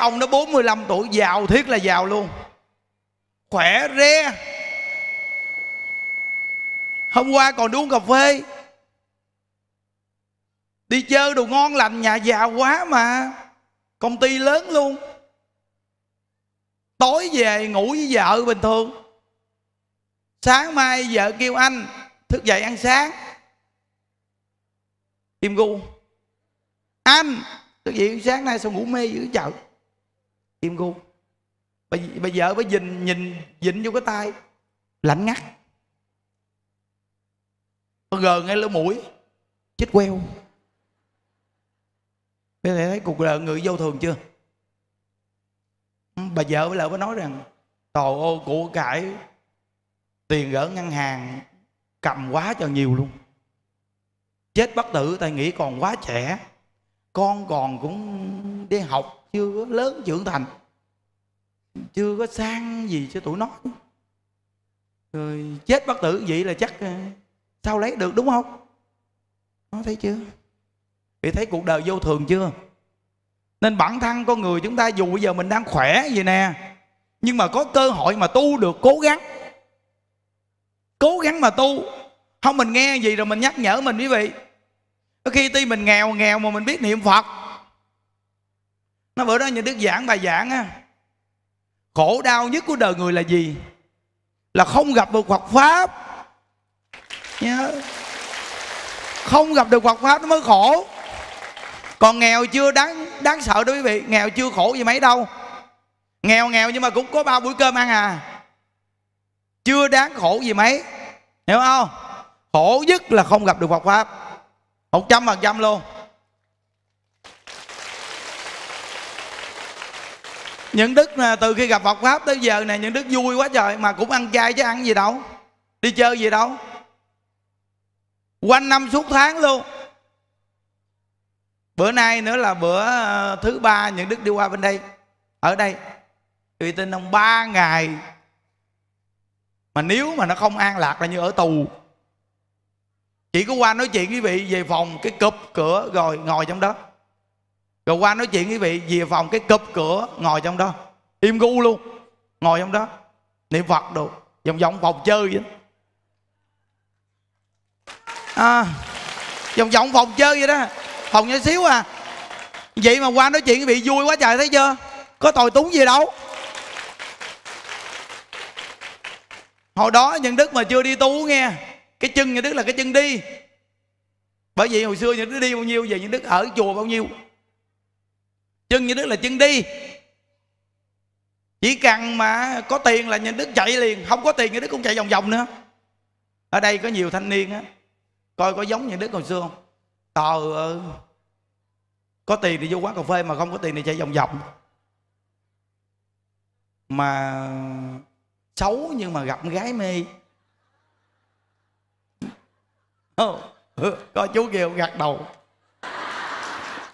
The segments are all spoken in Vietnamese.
ông đó 45 tuổi giàu thiết là giàu luôn khỏe re hôm qua còn đi uống cà phê đi chơi đồ ngon lành nhà giàu quá mà công ty lớn luôn tối về ngủ với vợ bình thường sáng mai vợ kêu anh thức dậy ăn sáng kim gu anh thức dậy ăn sáng nay sao ngủ mê dữ trời im gu bà, bà vợ bà nhìn nhìn dịnh vô cái tay lạnh ngắt bà gờ ngay lỗ mũi chết queo Bây giờ thấy cuộc đời người vô thường chưa Bà vợ với lại bà nói rằng Trời ô của cải Tiền gỡ ngân hàng Cầm quá cho nhiều luôn Chết bất tử tại nghĩ còn quá trẻ Con còn cũng đi học Chưa lớn trưởng thành chưa có sang gì cho tụi nó rồi chết bất tử vậy là chắc à, sao lấy được đúng không nó thấy chưa thì thấy cuộc đời vô thường chưa nên bản thân con người chúng ta dù bây giờ mình đang khỏe vậy nè nhưng mà có cơ hội mà tu được cố gắng cố gắng mà tu không mình nghe gì rồi mình nhắc nhở mình quý vị có khi tuy mình nghèo nghèo mà mình biết niệm phật nó bữa đó như đức giảng bài giảng á khổ đau nhất của đời người là gì là không gặp được Phật pháp nhớ không gặp được Phật pháp nó mới khổ còn nghèo chưa đáng đáng sợ đó quý vị nghèo chưa khổ gì mấy đâu nghèo nghèo nhưng mà cũng có ba buổi cơm ăn à chưa đáng khổ gì mấy hiểu không khổ nhất là không gặp được Phật pháp một trăm phần trăm luôn những đức là từ khi gặp Phật pháp tới giờ này những đức vui quá trời mà cũng ăn chay chứ ăn gì đâu đi chơi gì đâu quanh năm suốt tháng luôn bữa nay nữa là bữa ờ, thứ ba những đức đi qua bên đây ở đây vì tín ông ba ngày mà nếu mà nó không an lạc là như ở tù chỉ có qua nói chuyện quý vị về phòng cái cụp cửa rồi ngồi trong đó rồi qua nói chuyện quý vị về phòng cái cụp cửa ngồi trong đó im gu luôn ngồi trong đó niệm phật đồ vòng vòng phòng chơi vậy à, vòng vòng phòng chơi vậy đó phòng nhỏ xíu à vậy mà qua nói chuyện quý vị vui quá trời thấy chưa có tồi túng gì đâu hồi đó nhân đức mà chưa đi tu nghe cái chân nhân đức là cái chân đi bởi vì hồi xưa những đức đi bao nhiêu về những đức ở chùa bao nhiêu chân như đức là chân đi chỉ cần mà có tiền là như đức chạy liền không có tiền như đức cũng chạy vòng vòng nữa ở đây có nhiều thanh niên á coi có giống như đức hồi xưa không ờ có tiền thì vô quán cà phê mà không có tiền thì chạy vòng vòng mà xấu nhưng mà gặp gái mê oh, coi chú kêu gạt đầu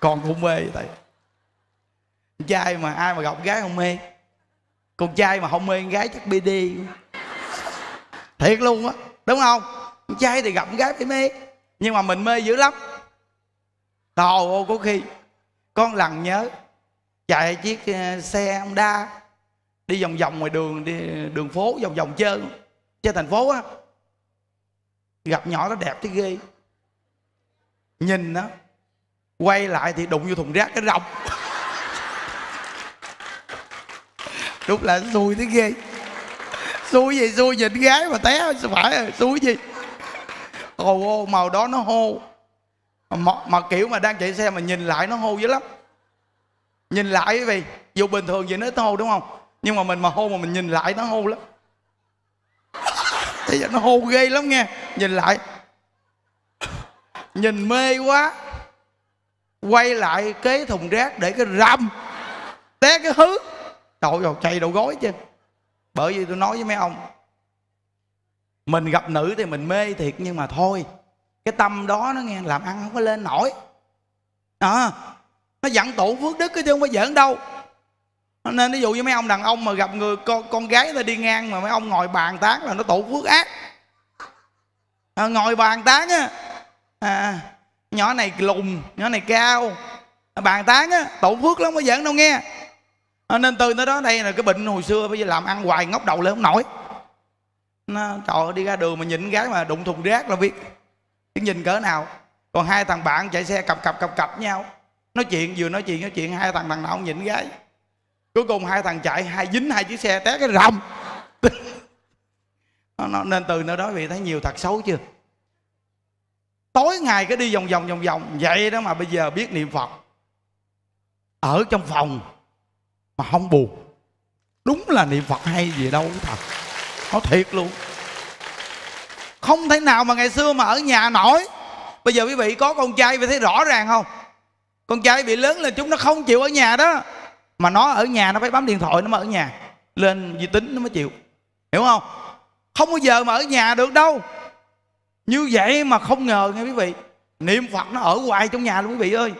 còn cũng mê vậy con trai mà ai mà gặp gái không mê con trai mà không mê con gái chắc đi, thiệt luôn á đúng không con trai thì gặp con gái phải mê nhưng mà mình mê dữ lắm Trời ơi có khi Con lần nhớ Chạy chiếc ờ, xe Honda Đi vòng vòng ngoài đường đi Đường phố vòng vòng chơi Chơi thành phố á Gặp nhỏ nó đẹp thế ghê Nhìn nó Quay lại thì đụng vô thùng rác cái rộng đúng là xui thế ghê xui gì xui nhìn gái mà té phải rồi xui gì hồ ô màu đó nó hô mà, mà kiểu mà đang chạy xe mà nhìn lại nó hô dữ lắm nhìn lại quý vị dù bình thường vậy nó hô đúng không nhưng mà mình mà hô mà mình nhìn lại nó hô lắm thì nó hô ghê lắm nghe nhìn lại nhìn mê quá quay lại kế thùng rác để cái rầm té cái hứ tội rồi chạy đầu gối chứ bởi vì tôi nói với mấy ông mình gặp nữ thì mình mê thiệt nhưng mà thôi cái tâm đó nó nghe làm ăn không có lên nổi à, nó dặn tụ phước đức chứ không có giỡn đâu nên ví dụ như mấy ông đàn ông mà gặp người con con gái ta đi ngang mà mấy ông ngồi bàn tán là nó tụ phước ác à, ngồi bàn tán á à, nhỏ này lùn nhỏ này cao bàn tán á tụ phước lắm có giỡn đâu nghe À, nên từ tới đó đây là cái bệnh hồi xưa bây giờ làm ăn hoài ngóc đầu lên không nổi nó trời đi ra đường mà nhìn gái mà đụng thùng rác là biết cái nhìn cỡ nào còn hai thằng bạn chạy xe cặp cặp cặp cặp nhau nói chuyện vừa nói chuyện nói chuyện hai thằng thằng nào không nhịn gái cuối cùng hai thằng chạy hai dính hai chiếc xe té cái rầm nó, nên từ nơi đó vì thấy nhiều thật xấu chưa tối ngày cứ đi vòng vòng vòng vòng vậy đó mà bây giờ biết niệm phật ở trong phòng mà không buồn đúng là niệm phật hay gì đâu thật nói thiệt luôn không thể nào mà ngày xưa mà ở nhà nổi bây giờ quý vị có con trai vị thấy rõ ràng không con trai bị lớn lên chúng nó không chịu ở nhà đó mà nó ở nhà nó phải bấm điện thoại nó mới ở nhà lên di tính nó mới chịu hiểu không không bao giờ mà ở nhà được đâu như vậy mà không ngờ nghe quý vị niệm phật nó ở hoài trong nhà luôn quý vị ơi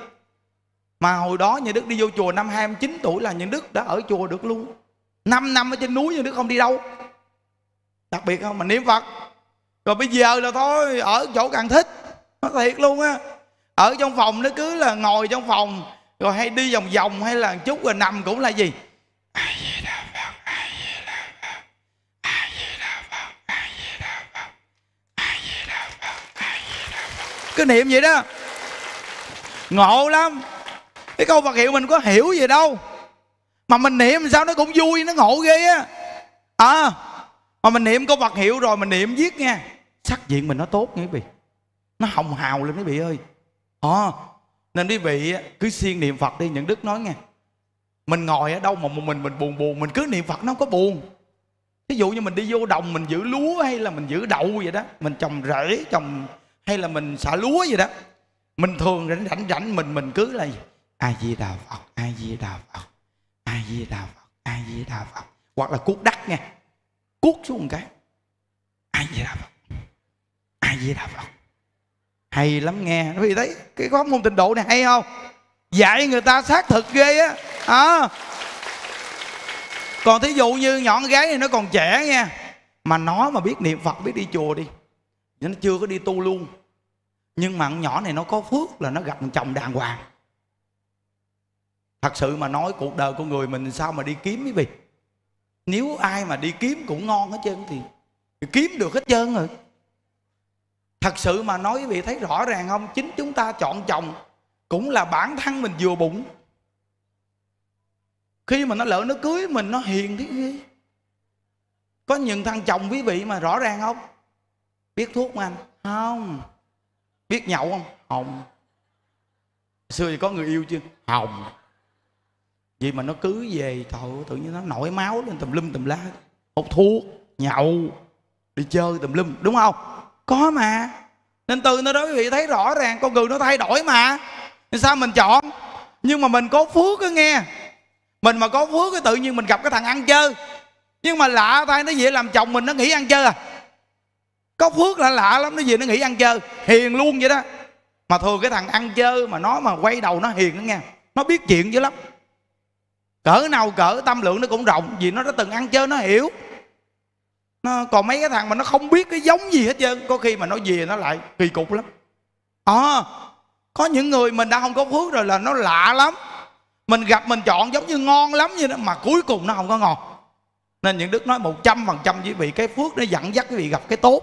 mà hồi đó nhà đức đi vô chùa năm 29 tuổi là nhà đức đã ở chùa được luôn 5 năm ở trên núi nhà đức không đi đâu đặc biệt không mà niệm phật rồi bây giờ là thôi ở chỗ càng thích nó thiệt luôn á ở trong phòng nó cứ là ngồi trong phòng rồi hay đi vòng vòng hay là chút rồi nằm cũng là gì cứ niệm vậy đó ngộ lắm cái câu Phật hiệu mình có hiểu gì đâu mà mình niệm sao nó cũng vui nó ngộ ghê á à mà mình niệm có Phật hiệu rồi mình niệm viết nghe sắc diện mình nó tốt nha quý vị nó hồng hào lên quý vị ơi à, nên quý vị cứ siêng niệm Phật đi những đức nói nghe mình ngồi ở đâu mà một mình mình buồn buồn mình cứ niệm Phật nó không có buồn ví dụ như mình đi vô đồng mình giữ lúa hay là mình giữ đậu vậy đó mình trồng rễ trồng hay là mình xả lúa vậy đó mình thường rảnh rảnh rảnh mình mình cứ là a di đà phật a di đà phật a di đà phật a di đà phật hoặc là cuốc đắt nghe cuốc xuống một cái a di đà phật a di đà phật hay lắm nghe vì thấy cái pháp môn tịnh độ này hay không dạy người ta xác thực ghê á à. còn thí dụ như nhọn gái thì nó còn trẻ nha mà nó mà biết niệm phật biết đi chùa đi nó chưa có đi tu luôn nhưng mà con nhỏ này nó có phước là nó gặp chồng đàng hoàng thật sự mà nói cuộc đời của người mình sao mà đi kiếm quý vị nếu ai mà đi kiếm cũng ngon hết trơn thì, thì kiếm được hết trơn rồi thật sự mà nói quý vị thấy rõ ràng không chính chúng ta chọn chồng cũng là bản thân mình vừa bụng khi mà nó lỡ nó cưới mình nó hiền thế ghê có những thằng chồng quý vị mà rõ ràng không biết thuốc không anh không biết nhậu không không xưa thì có người yêu chưa không vì mà nó cứ về trời tự nhiên nó nổi máu lên tùm lum tùm la hút thuốc nhậu đi chơi tùm lum đúng không có mà nên từ nó đó quý vị thấy rõ ràng con người nó thay đổi mà nên sao mình chọn nhưng mà mình có phước á nghe mình mà có phước cái tự nhiên mình gặp cái thằng ăn chơi nhưng mà lạ tay nó về làm chồng mình nó nghĩ ăn chơi à có phước là lạ lắm nó về nó nghĩ ăn chơi hiền luôn vậy đó mà thường cái thằng ăn chơi mà nó mà quay đầu nó hiền đó nghe nó biết chuyện dữ lắm cỡ nào cỡ tâm lượng nó cũng rộng vì nó đã từng ăn chơi nó hiểu nó, còn mấy cái thằng mà nó không biết cái giống gì hết trơn có khi mà nó về nó lại kỳ cục lắm à, có những người mình đã không có phước rồi là nó lạ lắm mình gặp mình chọn giống như ngon lắm như đó mà cuối cùng nó không có ngon nên những đức nói một trăm phần trăm với vị cái phước nó dẫn dắt quý vị gặp cái tốt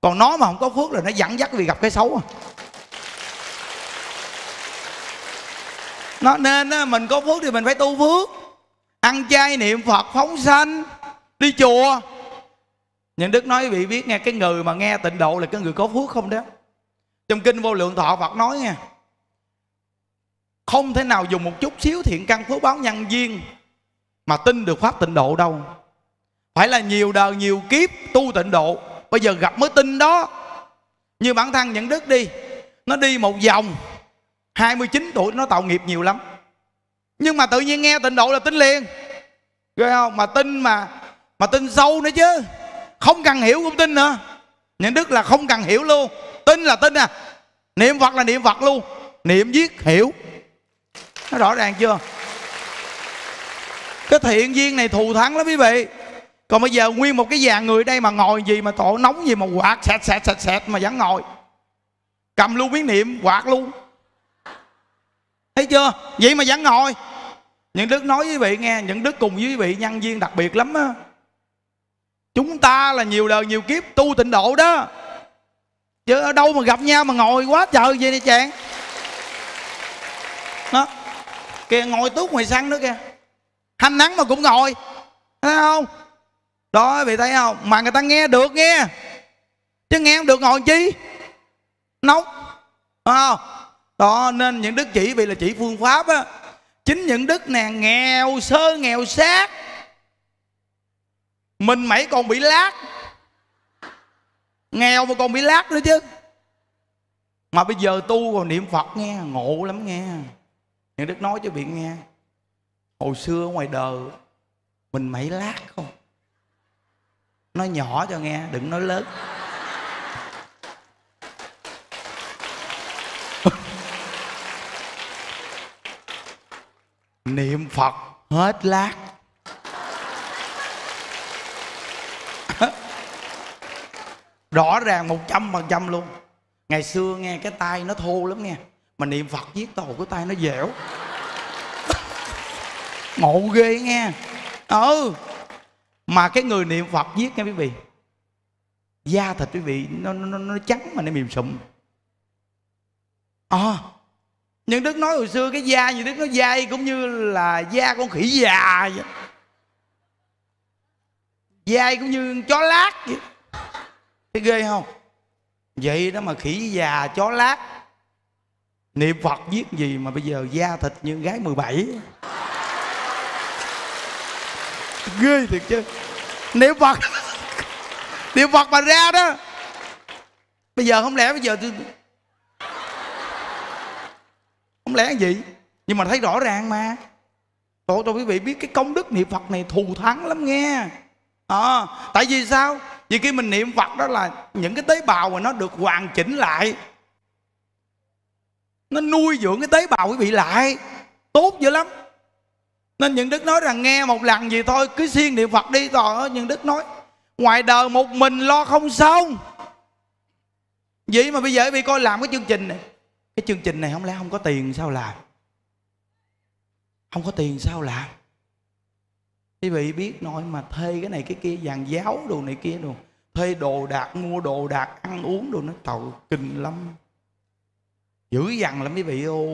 còn nó mà không có phước là nó dẫn dắt quý vị gặp cái xấu à. nó nên mình có phước thì mình phải tu phước ăn chay niệm phật phóng sanh đi chùa nhưng đức nói quý vị biết nghe cái người mà nghe tịnh độ là cái người có phước không đó trong kinh vô lượng thọ phật nói nghe không thể nào dùng một chút xíu thiện căn phước báo nhân viên mà tin được pháp tịnh độ đâu phải là nhiều đời nhiều kiếp tu tịnh độ bây giờ gặp mới tin đó như bản thân nhận đức đi nó đi một vòng 29 tuổi nó tạo nghiệp nhiều lắm nhưng mà tự nhiên nghe tịnh độ là tin liền Ghê không? Mà tin mà Mà tin sâu nữa chứ Không cần hiểu cũng tin nữa Những đức là không cần hiểu luôn Tin là tin à Niệm Phật là niệm Phật luôn Niệm viết hiểu Nó rõ ràng chưa Cái thiện duyên này thù thắng lắm quý vị Còn bây giờ nguyên một cái dàn người đây mà ngồi gì mà tổ nóng gì mà quạt sẹt sẹt sẹt sẹt mà vẫn ngồi Cầm luôn miếng niệm quạt luôn thấy chưa vậy mà vẫn ngồi những đức nói với vị nghe những đức cùng với vị nhân viên đặc biệt lắm á chúng ta là nhiều đời nhiều kiếp tu tịnh độ đó chứ ở đâu mà gặp nhau mà ngồi quá trời vậy nè chàng nó kìa ngồi tuốt ngoài sân nữa kìa hanh nắng mà cũng ngồi thấy không đó vị thấy không mà người ta nghe được nghe chứ nghe không được ngồi chi nóng phải không đó nên những đức chỉ vì là chỉ phương pháp á chính những đức nè nghèo sơ nghèo sát mình mẩy còn bị lát nghèo mà còn bị lát nữa chứ mà bây giờ tu còn niệm phật nghe ngộ lắm nghe những đức nói cho bị nghe hồi xưa ngoài đời mình mẩy lát không nói nhỏ cho nghe đừng nói lớn niệm phật hết lát rõ ràng một trăm phần trăm luôn ngày xưa nghe cái tay nó thô lắm nghe mà niệm phật viết tàu cái tay nó dẻo ngộ ghê nghe ừ mà cái người niệm phật viết nghe quý vị da thịt quý vị nó nó, nó trắng mà nó mềm sụm à, nhưng đức nói hồi xưa cái da như đức nó dai cũng như là da con khỉ già vậy dai cũng như chó lát vậy thấy ghê không vậy đó mà khỉ già chó lát niệm phật viết gì mà bây giờ da thịt như gái 17 ghê thiệt chứ niệm phật niệm phật mà ra đó bây giờ không lẽ bây giờ tôi không lẽ gì nhưng mà thấy rõ ràng mà tôi, cho quý vị biết cái công đức niệm Phật này thù thắng lắm nghe à, Tại vì sao? Vì khi mình niệm Phật đó là những cái tế bào mà nó được hoàn chỉnh lại Nó nuôi dưỡng cái tế bào quý vị lại Tốt dữ lắm Nên những đức nói rằng nghe một lần gì thôi Cứ siêng niệm Phật đi rồi Những đức nói Ngoài đời một mình lo không xong Vậy mà bây giờ bị coi làm cái chương trình này cái chương trình này không lẽ không có tiền sao làm không có tiền sao làm quý vị biết nói mà thuê cái này cái kia dàn giáo đồ này kia đồ thuê đồ đạc mua đồ đạc ăn uống đồ nó tàu kinh lắm dữ dằn lắm quý vị ô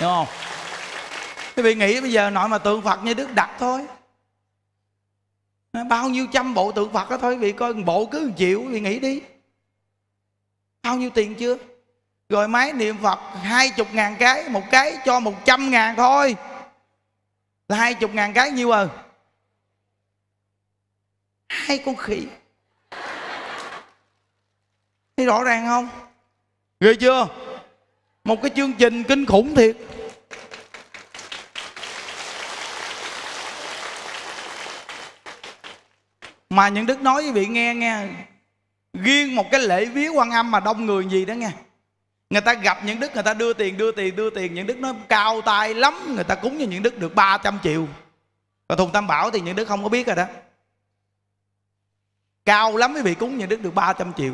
đúng không quý vị nghĩ bây giờ nội mà tượng phật như đức đặt thôi bao nhiêu trăm bộ tượng phật đó thôi quý vị coi bộ cứ chịu quý vị nghĩ đi bao nhiêu tiền chưa rồi máy niệm phật hai chục ngàn cái một cái cho một trăm ngàn thôi là hai chục ngàn cái nhiêu à hai con khỉ thấy rõ ràng không ghê chưa một cái chương trình kinh khủng thiệt mà những đức nói với vị nghe nghe riêng một cái lễ vía quan âm mà đông người gì đó nghe người ta gặp những đức người ta đưa tiền đưa tiền đưa tiền những đức nó cao tay lắm người ta cúng cho những đức được 300 triệu và thùng tam bảo thì những đức không có biết rồi đó cao lắm mới bị cúng những đức được 300 triệu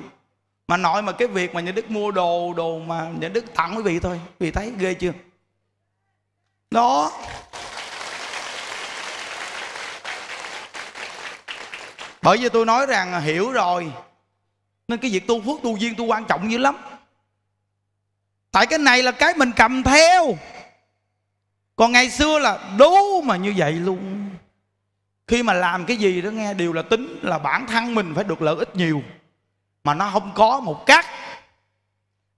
mà nội mà cái việc mà những đức mua đồ đồ mà những đức tặng quý vị thôi quý vị thấy ghê chưa đó bởi vì tôi nói rằng hiểu rồi nên cái việc tu phước tu duyên tu quan trọng dữ lắm Tại cái này là cái mình cầm theo Còn ngày xưa là đố mà như vậy luôn Khi mà làm cái gì đó nghe Đều là tính là bản thân mình phải được lợi ích nhiều Mà nó không có một cách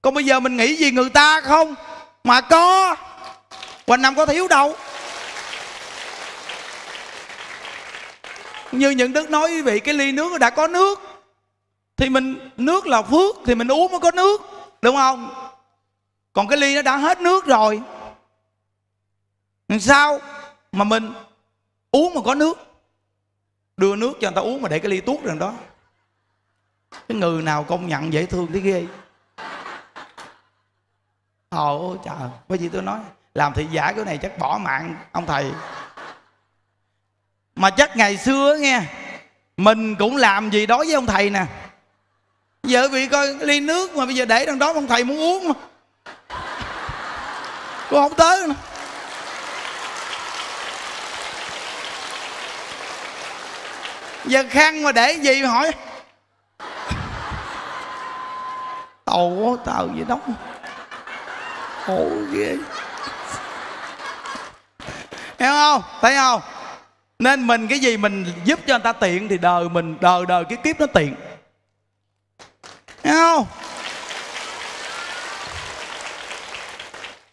Còn bây giờ mình nghĩ gì người ta không Mà có Quanh năm có thiếu đâu Như những đức nói quý vị Cái ly nước đã có nước thì mình nước là phước thì mình uống mới có nước đúng không còn cái ly nó đã hết nước rồi sao mà mình uống mà có nước đưa nước cho người ta uống mà để cái ly tuốt rồi đó cái người nào công nhận dễ thương thế ghê ôi trời bởi gì tôi nói làm thị giả cái này chắc bỏ mạng ông thầy mà chắc ngày xưa nghe mình cũng làm gì đối với ông thầy nè vợ bị coi ly nước mà bây giờ để đằng đó ông thầy muốn uống mà cô không tới nữa. giờ khăn mà để gì mà hỏi tàu quá tàu gì đó khổ ghê hiểu không thấy không nên mình cái gì mình giúp cho người ta tiện thì đời mình đời đời cái kiếp nó tiện Thấy không?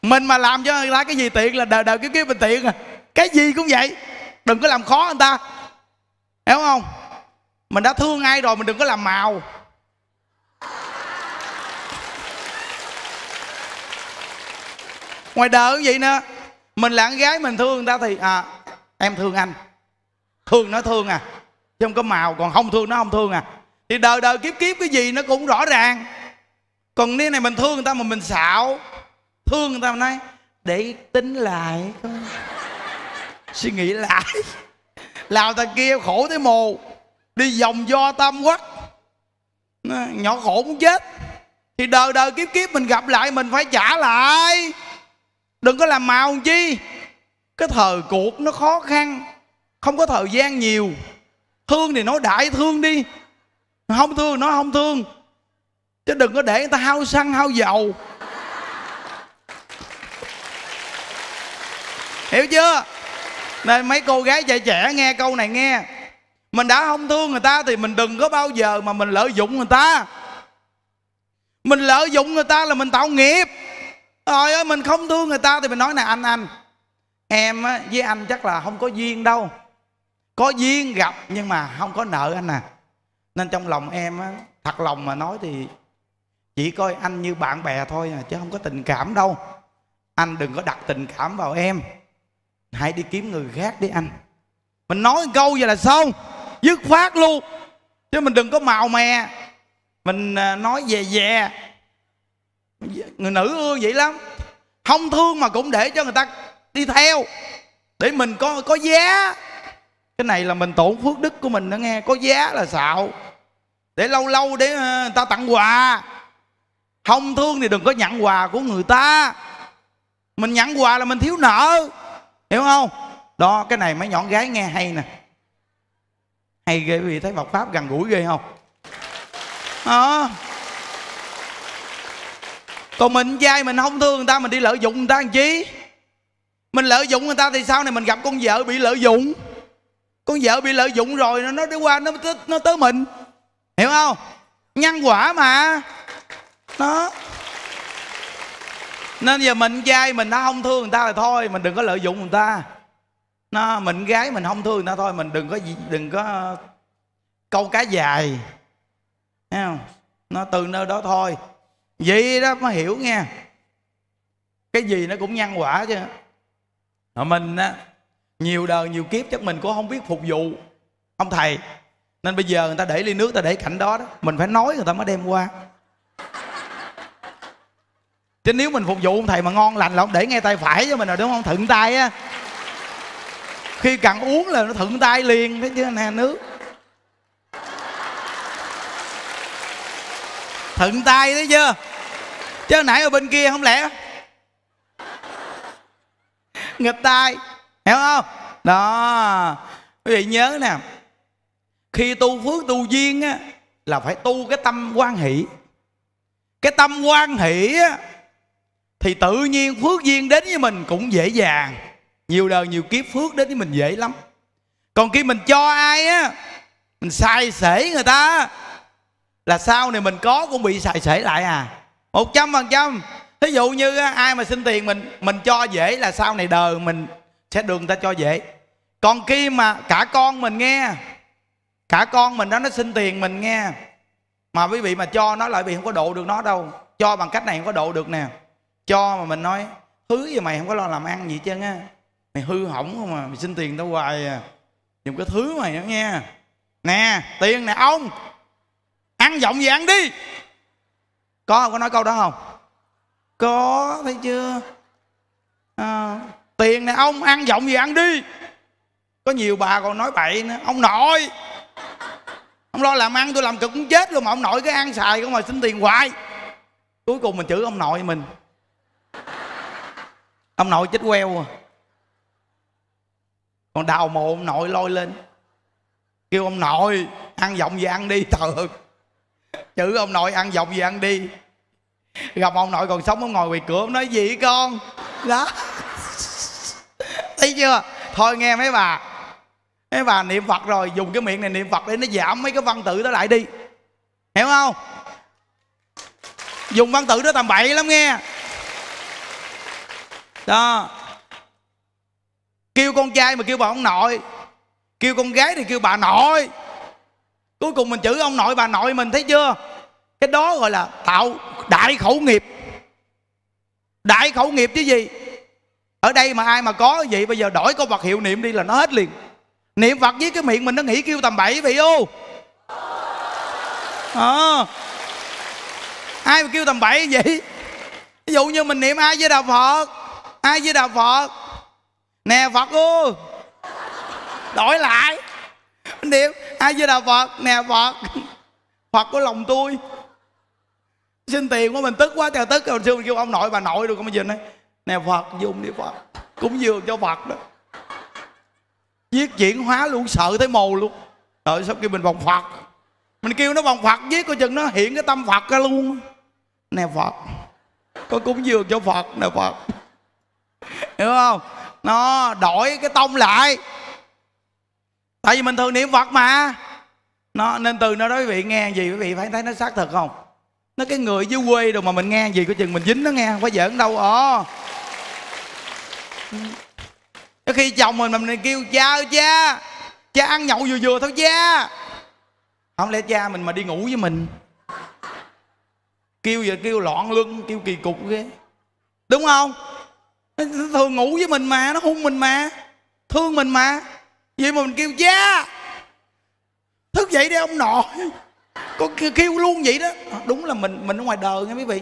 Mình mà làm cho người ta cái gì tiện là đời đời cái kiếp mình tiện à. Cái gì cũng vậy. Đừng có làm khó người ta. Hiểu không? Mình đã thương ai rồi mình đừng có làm màu. Ngoài đời cũng vậy nữa. Mình là con gái mình thương người ta thì à em thương anh. Thương nó thương à. Chứ không có màu còn không thương nó không thương à thì đời đời kiếp kiếp cái gì nó cũng rõ ràng còn nếu này mình thương người ta mà mình xạo thương người ta mà nói để tính lại coi suy nghĩ lại làm ta kia khổ tới mù đi vòng do tâm quắc nhỏ khổ muốn chết thì đời đời kiếp kiếp mình gặp lại mình phải trả lại đừng có làm màu chi cái thời cuộc nó khó khăn không có thời gian nhiều thương thì nói đại thương đi không thương nó không thương chứ đừng có để người ta hao xăng hao dầu hiểu chưa nên mấy cô gái trẻ trẻ nghe câu này nghe mình đã không thương người ta thì mình đừng có bao giờ mà mình lợi dụng người ta mình lợi dụng người ta là mình tạo nghiệp trời ơi mình không thương người ta thì mình nói nè anh anh em với anh chắc là không có duyên đâu có duyên gặp nhưng mà không có nợ anh à nên trong lòng em á thật lòng mà nói thì chỉ coi anh như bạn bè thôi à, chứ không có tình cảm đâu anh đừng có đặt tình cảm vào em hãy đi kiếm người khác đi anh mình nói câu vậy là xong dứt khoát luôn chứ mình đừng có màu mè mình à, nói về về người nữ ưa vậy lắm không thương mà cũng để cho người ta đi theo để mình có có giá cái này là mình tổn phước đức của mình đó nghe có giá là xạo để lâu lâu để ờ, người ta tặng quà không thương thì đừng có nhận quà của người ta mình nhận quà là mình thiếu nợ hiểu không đó cái này mấy nhọn gái nghe hay nè hay ghê vì thấy Phật pháp gần gũi ghê không à. còn mình trai mình không thương người ta mình đi lợi dụng người ta làm chi mình lợi dụng người ta thì sau này mình gặp con vợ bị lợi dụng con vợ bị lợi dụng rồi nó đi qua nó tới nó tới mình hiểu không nhân quả mà nó nên giờ mình trai mình nó không thương người ta là thôi mình đừng có lợi dụng người ta nó mình gái mình không thương người ta thôi mình đừng có đừng có câu cá dài Thấy không nó từ nơi đó thôi vậy đó mới hiểu nghe cái gì nó cũng nhân quả chứ mà mình á nhiều đời nhiều kiếp chắc mình cũng không biết phục vụ ông thầy nên bây giờ người ta để ly nước ta để cạnh đó đó mình phải nói người ta mới đem qua chứ nếu mình phục vụ ông thầy mà ngon lành là ông để ngay tay phải cho mình rồi đúng không thượng tay á khi cần uống là nó thượng tay liền thế chứ nè nước thượng tay thấy chưa chứ nãy ở bên kia không lẽ nghịch tay hiểu không đó quý vị nhớ nè khi tu phước tu duyên á là phải tu cái tâm quan hỷ cái tâm quan hỷ á thì tự nhiên phước duyên đến với mình cũng dễ dàng nhiều đời nhiều kiếp phước đến với mình dễ lắm còn khi mình cho ai á mình sai sể người ta là sau này mình có cũng bị xài sể lại à một trăm phần trăm thí dụ như ai mà xin tiền mình mình cho dễ là sau này đời mình sẽ được người ta cho dễ còn khi mà cả con mình nghe cả con mình đó nó xin tiền mình nghe mà quý vị mà cho nó lại vì không có độ được nó đâu cho bằng cách này không có độ được nè cho mà mình nói hứ gì mày không có lo làm ăn gì chứ á mày hư hỏng không mà mày xin tiền tao hoài à dùng cái thứ mày đó nghe nè tiền nè ông ăn giọng gì ăn đi có không có nói câu đó không có thấy chưa à, tiền nè ông ăn giọng gì ăn đi có nhiều bà còn nói bậy nữa ông nội ông lo làm ăn tôi làm cực cũng chết luôn mà ông nội cái ăn xài không mà xin tiền hoài cuối cùng mình chửi ông nội mình ông nội chết queo à còn đào mộ ông nội lôi lên kêu ông nội ăn giọng gì ăn đi thờ chữ ông nội ăn giọng gì ăn đi gặp ông nội còn sống ông ngồi quỳ cửa ông nói gì con đó thấy chưa thôi nghe mấy bà mấy bà niệm phật rồi dùng cái miệng này niệm phật để nó giảm mấy cái văn tự đó lại đi hiểu không dùng văn tự đó tầm bậy lắm nghe đó kêu con trai mà kêu bà ông nội kêu con gái thì kêu bà nội cuối cùng mình chữ ông nội bà nội mình thấy chưa cái đó gọi là tạo đại khẩu nghiệp đại khẩu nghiệp chứ gì ở đây mà ai mà có vậy bây giờ đổi câu vật hiệu niệm đi là nó hết liền niệm phật với cái miệng mình nó nghĩ kêu tầm bậy vậy ô ờ à. ai mà kêu tầm bậy vậy ví dụ như mình niệm ai với đạo phật ai với đạo phật nè phật ô đổi lại mình niệm ai với đạo phật nè phật phật của lòng tôi xin tiền của mình tức quá trời tức rồi xưa mình kêu ông nội bà nội rồi không bây giờ nói nè phật dùng đi phật cũng dường cho phật đó viết chuyển hóa luôn sợ tới mồ luôn trời sao kêu mình vòng phật mình kêu nó vòng phật viết coi chừng nó hiện cái tâm phật ra luôn nè phật có cúng dường cho phật nè phật hiểu không nó đổi cái tông lại tại vì mình thường niệm phật mà nó nên từ nó đó quý vị nghe gì quý vị phải thấy nó xác thực không nó cái người dưới quê đồ mà mình nghe gì coi chừng mình dính nó nghe không phải giỡn đâu ờ có khi chồng mình mình kêu cha ơi cha cha ăn nhậu vừa vừa thôi cha không lẽ cha mình mà đi ngủ với mình kêu giờ kêu loạn lưng kêu kỳ cục ghê đúng không thường ngủ với mình mà nó hung mình mà thương mình mà vậy mà mình kêu cha thức dậy đi ông nội con kêu luôn vậy đó đúng là mình mình ở ngoài đời nha quý vị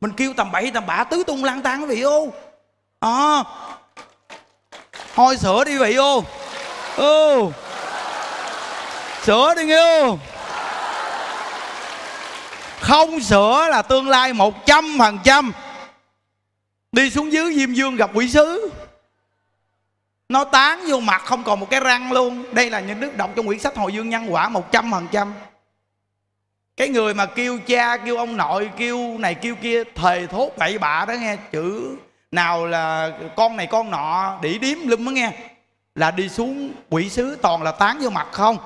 mình kêu tầm bậy tầm bạ tứ tung lang tan quý vị ô à, ờ, hôi sửa đi vị ô ô, Sửa đi nghe ô, Không sửa là tương lai một trăm phần trăm Đi xuống dưới Diêm Dương gặp quỷ sứ Nó tán vô mặt không còn một cái răng luôn Đây là những đức đọc trong quyển sách Hồi Dương Nhân Quả một trăm phần trăm cái người mà kêu cha kêu ông nội kêu này kêu kia thề thốt bậy bạ đó nghe chữ nào là con này con nọ đỉ điếm lum á nghe là đi xuống quỷ sứ toàn là tán vô mặt không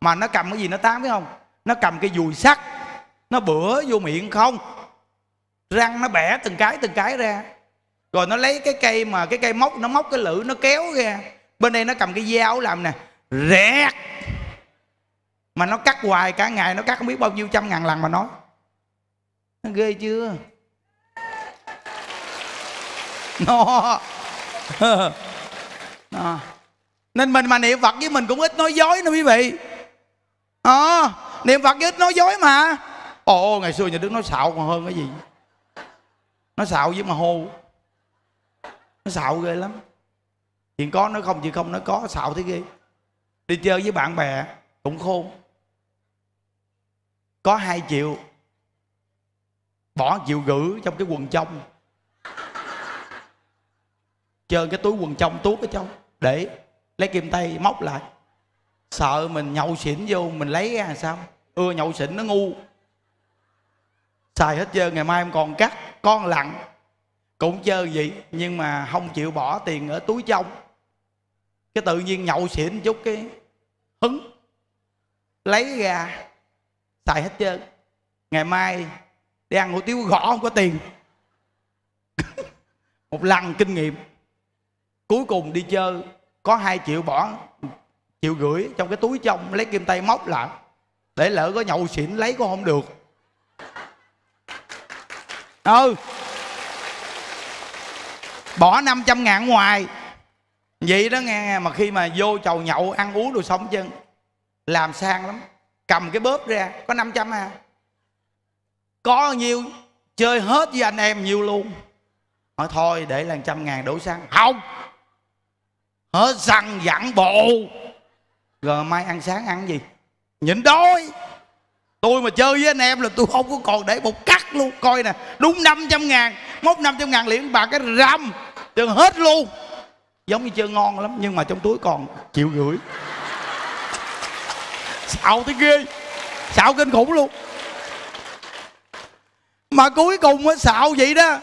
mà nó cầm cái gì nó tán biết không nó cầm cái dùi sắt nó bữa vô miệng không răng nó bẻ từng cái từng cái ra rồi nó lấy cái cây mà cái cây móc nó móc cái lự nó kéo ra bên đây nó cầm cái dao làm nè rẹt mà nó cắt hoài cả ngày nó cắt không biết bao nhiêu trăm ngàn lần mà nói nó ghê chưa nó à. nên mình mà niệm phật với mình cũng ít nói dối nè quý vị à, niệm phật với ít nói dối mà ồ ngày xưa nhà đức nói xạo còn hơn cái gì nó xạo với mà hô nó xạo ghê lắm chuyện có nó không chuyện không nó có xạo thế ghê đi chơi với bạn bè cũng khôn có hai triệu bỏ chịu gửi trong cái quần trong chơi cái túi quần trong tuốt ở trong để lấy kim tay móc lại sợ mình nhậu xỉn vô mình lấy ra sao ưa nhậu xỉn nó ngu xài hết trơn ngày mai em còn cắt con lặng cũng chơi vậy nhưng mà không chịu bỏ tiền ở túi trong cái tự nhiên nhậu xỉn chút cái hứng lấy ra xài hết trơn ngày mai đi ăn hủ tiếu gõ không có tiền một lần kinh nghiệm cuối cùng đi chơi có 2 triệu bỏ triệu gửi trong cái túi trong lấy kim tay móc lại để lỡ có nhậu xỉn lấy cũng không được ừ bỏ 500 ngàn ngoài vậy đó nghe mà khi mà vô chầu nhậu ăn uống đồ sống chân làm sang lắm cầm cái bóp ra có 500 à có nhiêu chơi hết với anh em nhiêu luôn hỏi thôi để là trăm ngàn đổ xăng không hết săn dặn bộ rồi mai ăn sáng ăn gì nhịn đói tôi mà chơi với anh em là tôi không có còn để một cắt luôn coi nè đúng 500 ngàn mốt trăm ngàn liền bà cái răm chừng hết luôn giống như chơi ngon lắm nhưng mà trong túi còn chịu gửi xạo tới ghê xạo kinh khủng luôn mà cuối cùng á xạo vậy đó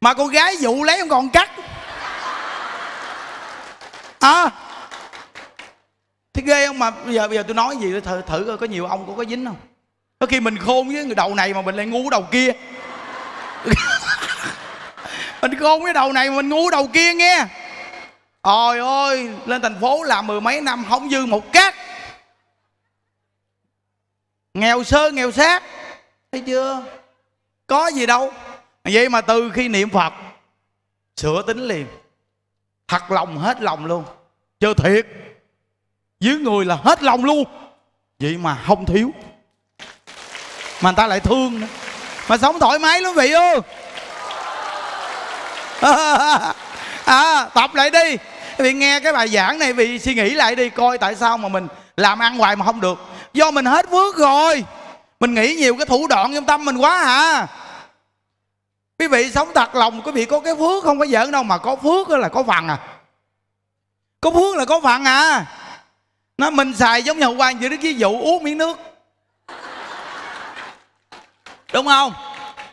mà con gái dụ lấy không còn cắt à, thì ghê không mà bây giờ bây giờ tôi nói gì thử, thử coi có nhiều ông có có dính không có khi mình khôn với người đầu này mà mình lại ngu đầu kia mình khôn với đầu này mà mình ngu đầu kia nghe ôi ôi lên thành phố làm mười mấy năm không dư một cát nghèo sơ nghèo sát thấy chưa có gì đâu vậy mà từ khi niệm phật sửa tính liền thật lòng hết lòng luôn chơi thiệt dưới người là hết lòng luôn vậy mà không thiếu mà người ta lại thương nữa mà sống thoải mái lắm vị ơi à, à, tập lại đi vì nghe cái bài giảng này vì suy nghĩ lại đi coi tại sao mà mình làm ăn hoài mà không được do mình hết phước rồi mình nghĩ nhiều cái thủ đoạn trong tâm mình quá hả à quý vị sống thật lòng quý vị có cái phước không có giỡn đâu mà có phước là có phần à có phước là có phần à nó mình xài giống như hôm qua vậy đó ví dụ uống miếng nước đúng không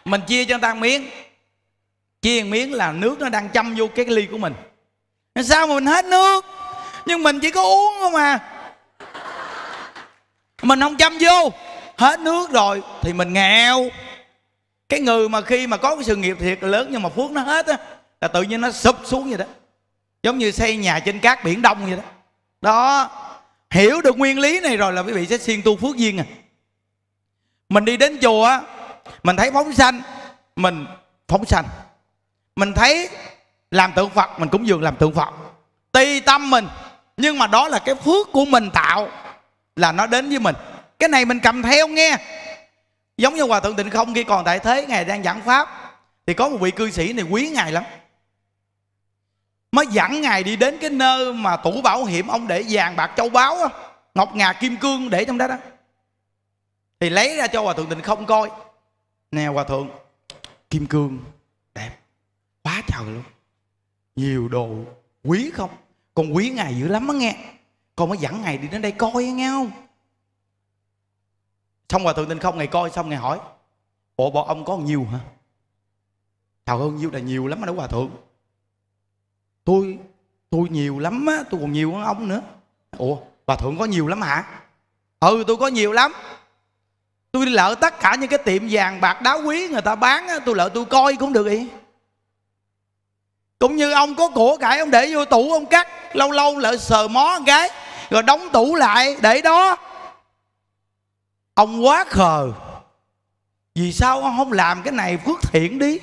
mình chia cho người ta miếng chia miếng là nước nó đang châm vô cái ly của mình sao mà mình hết nước nhưng mình chỉ có uống không à mình không châm vô hết nước rồi thì mình nghèo cái người mà khi mà có cái sự nghiệp thiệt lớn nhưng mà phước nó hết á là tự nhiên nó sụp xuống vậy đó giống như xây nhà trên cát biển đông vậy đó đó hiểu được nguyên lý này rồi là quý vị sẽ siêng tu phước duyên à mình đi đến chùa á mình thấy phóng sanh mình phóng sanh mình thấy làm tượng phật mình cũng dường làm tượng phật tùy tâm mình nhưng mà đó là cái phước của mình tạo là nó đến với mình cái này mình cầm theo nghe giống như hòa thượng tịnh không khi còn tại thế ngài đang giảng pháp thì có một vị cư sĩ này quý ngài lắm mới dẫn ngài đi đến cái nơi mà tủ bảo hiểm ông để vàng bạc châu báu á ngọc ngà kim cương để trong đó đó thì lấy ra cho hòa thượng tịnh không coi nè hòa thượng kim cương đẹp quá trời luôn nhiều đồ quý không con quý ngài dữ lắm á nghe con mới dẫn ngài đi đến đây coi nghe không xong hòa thượng tinh không ngày coi xong ngày hỏi ủa bọn ông có nhiều hả Thảo hơn nhiêu là nhiều lắm đó hòa thượng Tôi tôi nhiều lắm á Tôi còn nhiều hơn ông nữa Ủa hòa thượng có nhiều lắm hả Ừ tôi có nhiều lắm Tôi lỡ tất cả những cái tiệm vàng bạc đá quý người ta bán á, Tôi lỡ tôi coi cũng được vậy. Cũng như ông có của cải ông để vô tủ ông cắt Lâu lâu lỡ sờ mó cái Rồi đóng tủ lại để đó ông quá khờ vì sao ông không làm cái này phước thiện đi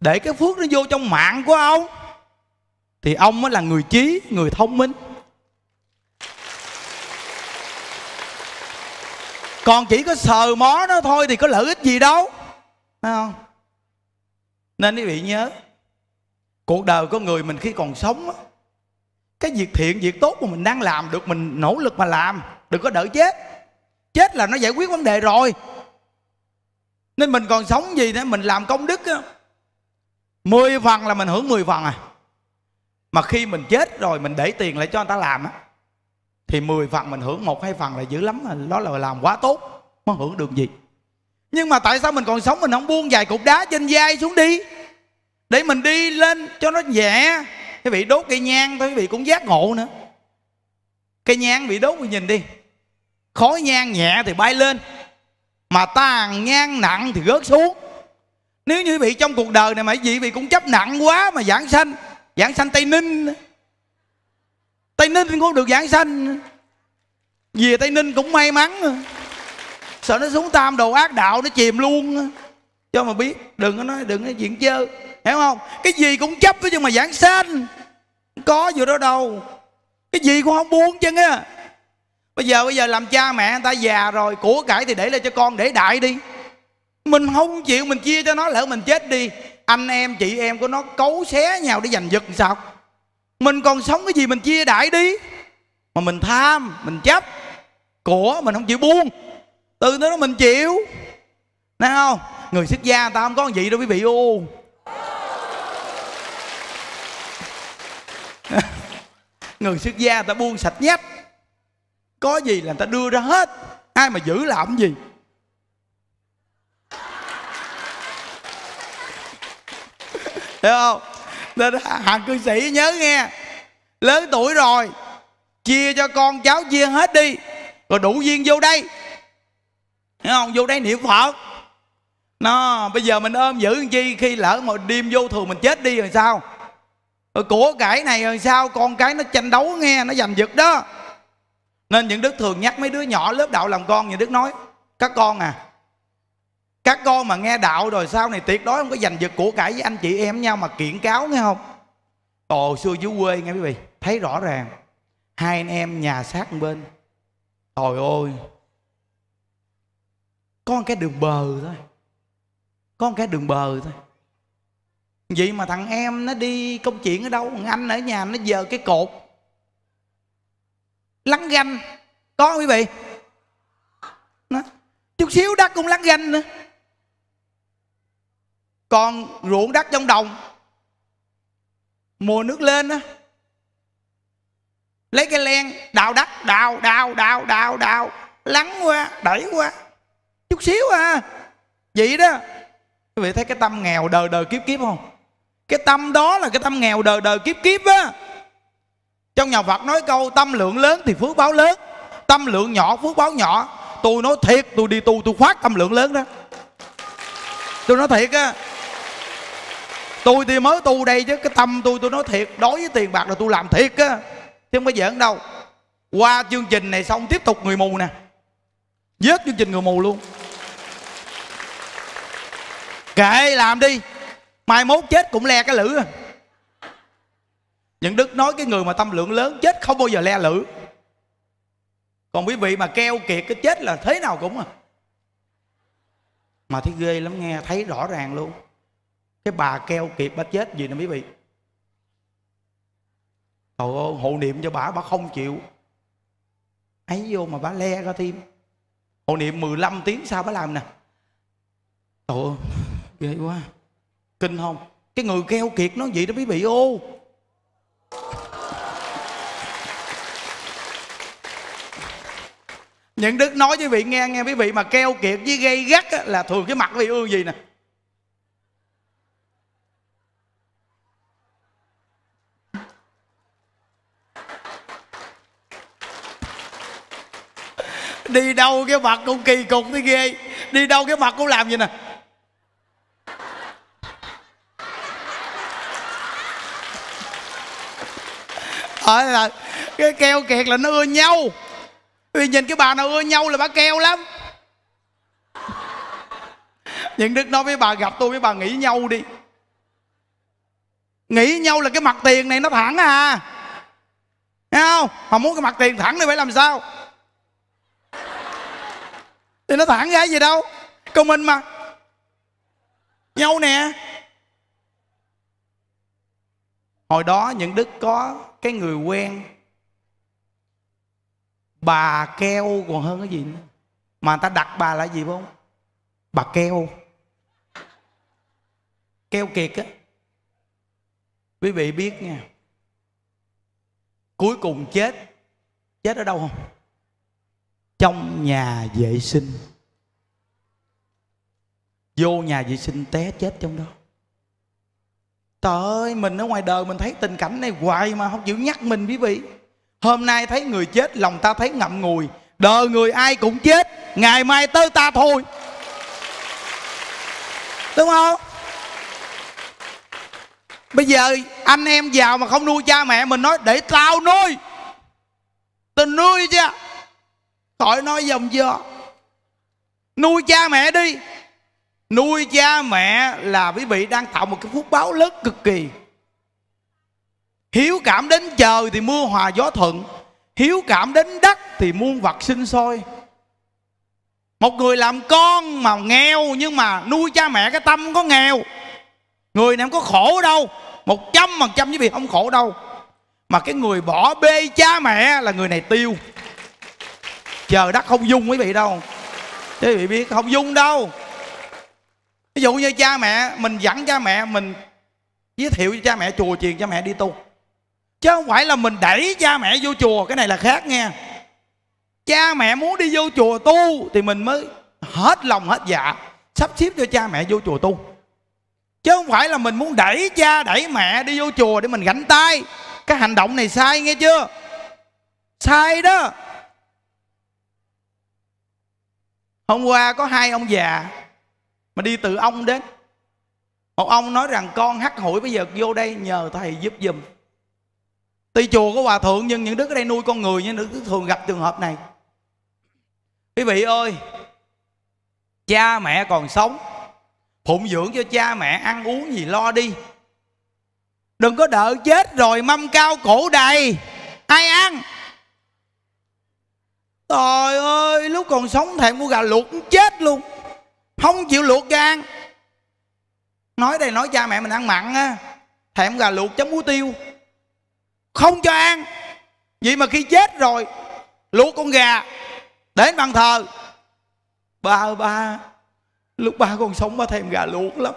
để cái phước nó vô trong mạng của ông thì ông mới là người trí người thông minh còn chỉ có sờ mó nó thôi thì có lợi ích gì đâu phải không nên quý vị nhớ cuộc đời của người mình khi còn sống cái việc thiện việc tốt mà mình đang làm được mình nỗ lực mà làm đừng có đỡ chết chết là nó giải quyết vấn đề rồi nên mình còn sống gì nữa mình làm công đức á mười phần là mình hưởng mười phần à mà khi mình chết rồi mình để tiền lại cho người ta làm á thì mười phần mình hưởng một hai phần là dữ lắm à. đó là làm quá tốt nó hưởng được gì nhưng mà tại sao mình còn sống mình không buông vài cục đá trên vai xuống đi để mình đi lên cho nó nhẹ cái vị đốt cây nhang thôi quý vị cũng giác ngộ nữa cây nhang bị đốt mình nhìn đi khói nhang nhẹ thì bay lên mà tàn nhang nặng thì rớt xuống nếu như vị trong cuộc đời này mà vị vị cũng chấp nặng quá mà giảng sanh giảng sanh tây ninh tây ninh cũng được giảng sanh về tây ninh cũng may mắn sợ nó xuống tam đồ ác đạo nó chìm luôn cho mà biết đừng có nói đừng có chuyện chơi hiểu không cái gì cũng chấp chứ mà giảng sanh có gì đó đâu cái gì cũng không buông chân á bây giờ bây giờ làm cha mẹ người ta già rồi của cải thì để lại cho con để đại đi mình không chịu mình chia cho nó lỡ mình chết đi anh em chị em của nó cấu xé nhau để giành giật sao mình còn sống cái gì mình chia đại đi mà mình tham mình chấp của mình không chịu buông từ đó mình chịu Thấy không người xuất gia người ta không có gì đâu quý vị ô người xuất gia ta buông sạch nhất có gì là người ta đưa ra hết ai mà giữ làm gì hiểu không nên hàng cư sĩ nhớ nghe lớn tuổi rồi chia cho con cháu chia hết đi rồi đủ duyên vô đây hiểu không vô đây niệm phật nó bây giờ mình ôm giữ làm chi khi lỡ mà đêm vô thường mình chết đi rồi sao rồi của cải này rồi sao con cái nó tranh đấu nghe nó giành giật đó nên những Đức thường nhắc mấy đứa nhỏ lớp đạo làm con Những Đức nói Các con à Các con mà nghe đạo rồi sau này tuyệt đối không có giành giật của cải với anh chị em nhau mà kiện cáo nghe không Ồ xưa dưới quê nghe quý vị Thấy rõ ràng Hai anh em nhà sát bên Trời ơi con cái đường bờ thôi con cái đường bờ thôi Vậy mà thằng em nó đi công chuyện ở đâu Thằng anh ở nhà nó giờ cái cột lắng ganh có quý vị đó. chút xíu đất cũng lắng ganh nữa còn ruộng đất trong đồng mùa nước lên á lấy cái len đào đất đào đào đào đào đào lắng qua đẩy qua chút xíu à vậy đó quý vị thấy cái tâm nghèo đời đời kiếp kiếp không cái tâm đó là cái tâm nghèo đời đời kiếp kiếp á trong nhà phật nói câu tâm lượng lớn thì phước báo lớn tâm lượng nhỏ phước báo nhỏ tôi nói thiệt tôi đi tu tôi khoát tâm lượng lớn đó tôi nói thiệt á tôi thì mới tu đây chứ cái tâm tôi tôi nói thiệt đối với tiền bạc là tôi làm thiệt á chứ không có giỡn đâu qua chương trình này xong tiếp tục người mù nè dứt chương trình người mù luôn kệ làm đi mai mốt chết cũng le cái lử à những đức nói cái người mà tâm lượng lớn chết không bao giờ le lử còn quý vị mà keo kiệt cái chết là thế nào cũng à mà thấy ghê lắm nghe thấy rõ ràng luôn cái bà keo kiệt bà chết gì nè quý vị Trời ơi hộ niệm cho bà bà không chịu ấy vô mà bà le ra thêm hộ niệm 15 tiếng sao bà làm nè Trời ơi ghê quá kinh không cái người keo kiệt nó vậy đó quý vị ô những đức nói với vị nghe nghe quý vị mà keo kiệt với gây gắt á, là thường cái mặt vị ương gì nè đi đâu cái mặt cũng kỳ cục thế ghê đi đâu cái mặt cũng làm gì nè ở là cái keo kiệt là nó ưa nhau vì nhìn cái bà nào ưa nhau là bà keo lắm những đức nói với bà gặp tôi với bà nghĩ nhau đi nghĩ nhau là cái mặt tiền này nó thẳng à Thấy không mà muốn cái mặt tiền thẳng thì phải làm sao thì nó thẳng ra gì đâu công minh mà nhau nè hồi đó những đức có cái người quen bà keo còn hơn cái gì nữa mà người ta đặt bà là gì không bà keo keo kiệt á quý vị biết nha cuối cùng chết chết ở đâu không trong nhà vệ sinh vô nhà vệ sinh té chết trong đó Trời ơi, mình ở ngoài đời mình thấy tình cảnh này hoài mà không chịu nhắc mình quý vị. Hôm nay thấy người chết, lòng ta thấy ngậm ngùi. Đời người ai cũng chết, ngày mai tới ta thôi. Đúng không? Bây giờ anh em giàu mà không nuôi cha mẹ mình nói để tao nuôi. Tao nuôi chứ. Khỏi nói dòng dò. Nuôi cha mẹ đi, nuôi cha mẹ là quý vị đang tạo một cái phước báo lớn cực kỳ hiếu cảm đến trời thì mưa hòa gió thuận hiếu cảm đến đất thì muôn vật sinh sôi một người làm con mà nghèo nhưng mà nuôi cha mẹ cái tâm có nghèo người này không có khổ đâu một trăm phần trăm với vị không khổ đâu mà cái người bỏ bê cha mẹ là người này tiêu chờ đất không dung quý vị đâu quý vị biết không dung đâu ví dụ như cha mẹ mình dẫn cha mẹ mình giới thiệu cho cha mẹ chùa truyền cho mẹ đi tu chứ không phải là mình đẩy cha mẹ vô chùa cái này là khác nghe cha mẹ muốn đi vô chùa tu thì mình mới hết lòng hết dạ sắp xếp cho cha mẹ vô chùa tu chứ không phải là mình muốn đẩy cha đẩy mẹ đi vô chùa để mình gánh tay cái hành động này sai nghe chưa sai đó hôm qua có hai ông già mà đi từ ông đến một ông nói rằng con hắt hủi bây giờ vô đây nhờ thầy giúp giùm tuy chùa có hòa thượng nhưng những đứa ở đây nuôi con người nhưng đức thường gặp trường hợp này quý vị ơi cha mẹ còn sống phụng dưỡng cho cha mẹ ăn uống gì lo đi đừng có đợi chết rồi mâm cao cổ đầy ai ăn trời ơi lúc còn sống thèm mua gà luộc chết luôn không chịu luộc gan nói đây nói cha mẹ mình ăn mặn á thèm gà luộc chấm muối tiêu không cho ăn vậy mà khi chết rồi luộc con gà đến bàn thờ ba ba lúc ba còn sống ba thèm gà luộc lắm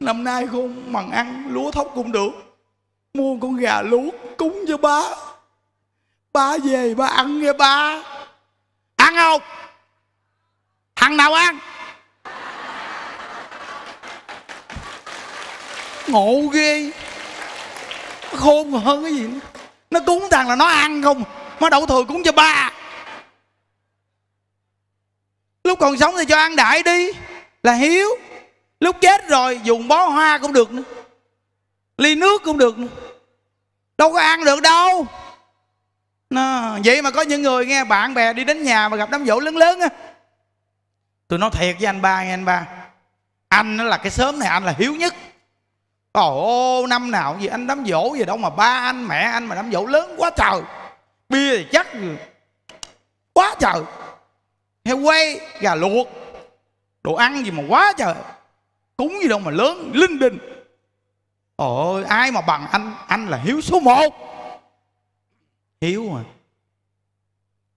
năm nay không bằng ăn lúa thóc cũng được mua con gà luộc cúng cho ba ba về ba ăn nghe ba ăn không thằng nào ăn ngộ ghê nó khôn hơn cái gì nữa. nó cúng thằng là nó ăn không nó đậu thừa cúng cho ba lúc còn sống thì cho ăn đại đi là hiếu lúc chết rồi dùng bó hoa cũng được nữa ly nước cũng được nữa. đâu có ăn được đâu nó, vậy mà có những người nghe bạn bè đi đến nhà mà gặp đám dỗ lớn lớn á tôi nói thiệt với anh ba nghe anh ba anh nó là cái sớm này anh là hiếu nhất ồ năm nào gì anh đám dỗ gì đâu mà ba anh mẹ anh mà đám dỗ lớn quá trời bia thì chắc quá trời heo quay gà luộc đồ ăn gì mà quá trời cúng gì đâu mà lớn linh đình ôi ai mà bằng anh anh là hiếu số một hiếu mà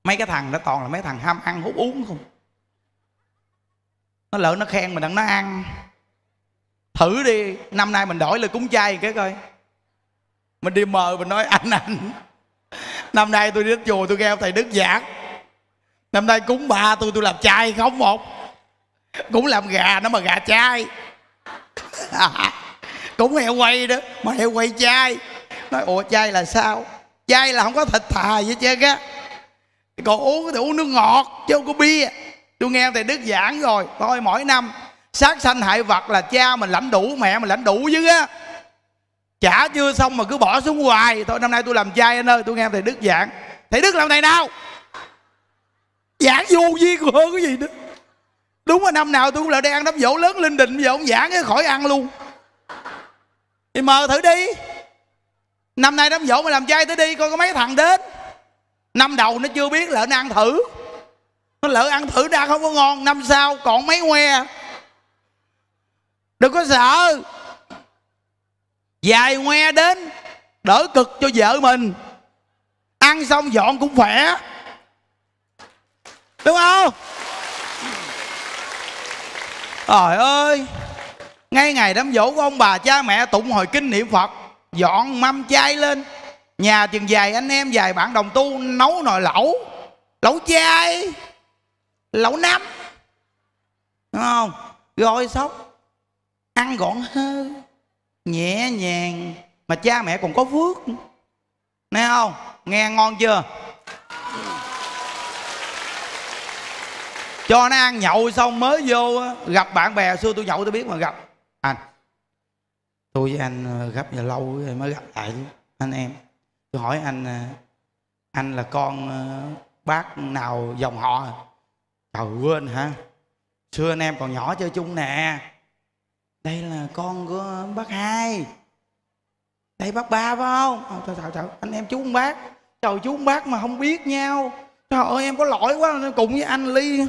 mấy cái thằng đó toàn là mấy thằng ham ăn hút uống không nó lỡ nó khen mình đặng nó ăn thử đi năm nay mình đổi lời cúng chay cái coi mình đi mời mình nói anh anh năm nay tôi đến chùa tôi nghe thầy đức giảng năm nay cúng ba tôi tôi làm chay không một cũng làm gà nó mà gà chay à, cũng heo quay đó mà heo quay chay nói ủa chay là sao chay là không có thịt thà với chứ á còn uống thì uống nước ngọt chứ không có bia tôi nghe thầy đức giảng rồi thôi mỗi năm sát sanh hại vật là cha mình lãnh đủ mẹ mình lãnh đủ chứ á chả chưa xong mà cứ bỏ xuống hoài thôi năm nay tôi làm trai anh ơi tôi nghe thầy đức giảng thầy đức làm thầy nào giảng vô duyên hơn cái gì nữa đúng là năm nào tôi cũng là đang ăn đám dỗ lớn linh đình bây giờ ông giảng cái khỏi ăn luôn thì mờ thử đi năm nay đám dỗ mà làm trai tới đi coi có mấy thằng đến năm đầu nó chưa biết lợn ăn thử có lỡ ăn thử ra không có ngon năm sau còn mấy que đừng có sợ dài que đến đỡ cực cho vợ mình ăn xong dọn cũng khỏe đúng không trời ơi ngay ngày đám dỗ của ông bà cha mẹ tụng hồi kinh niệm phật dọn mâm chay lên nhà chừng dài anh em dài bạn đồng tu nấu nồi lẩu lẩu chay lẩu nấm đúng không gói sóc ăn gọn hơn nhẹ nhàng mà cha mẹ còn có phước nghe không nghe ngon chưa cho nó ăn nhậu xong mới vô gặp bạn bè xưa tôi nhậu tôi biết mà gặp anh tôi với anh ờ, gặp giờ lâu rồi mới gặp lại anh em tôi hỏi anh ờ, anh là con ờ, bác nào dòng họ trời quên hả xưa anh em còn nhỏ chơi chung nè đây là con của bác hai đây bác ba phải không ờ, trời, trời, trời. anh em chú bác trời chú bác mà không biết nhau trời ơi em có lỗi quá cùng với anh ly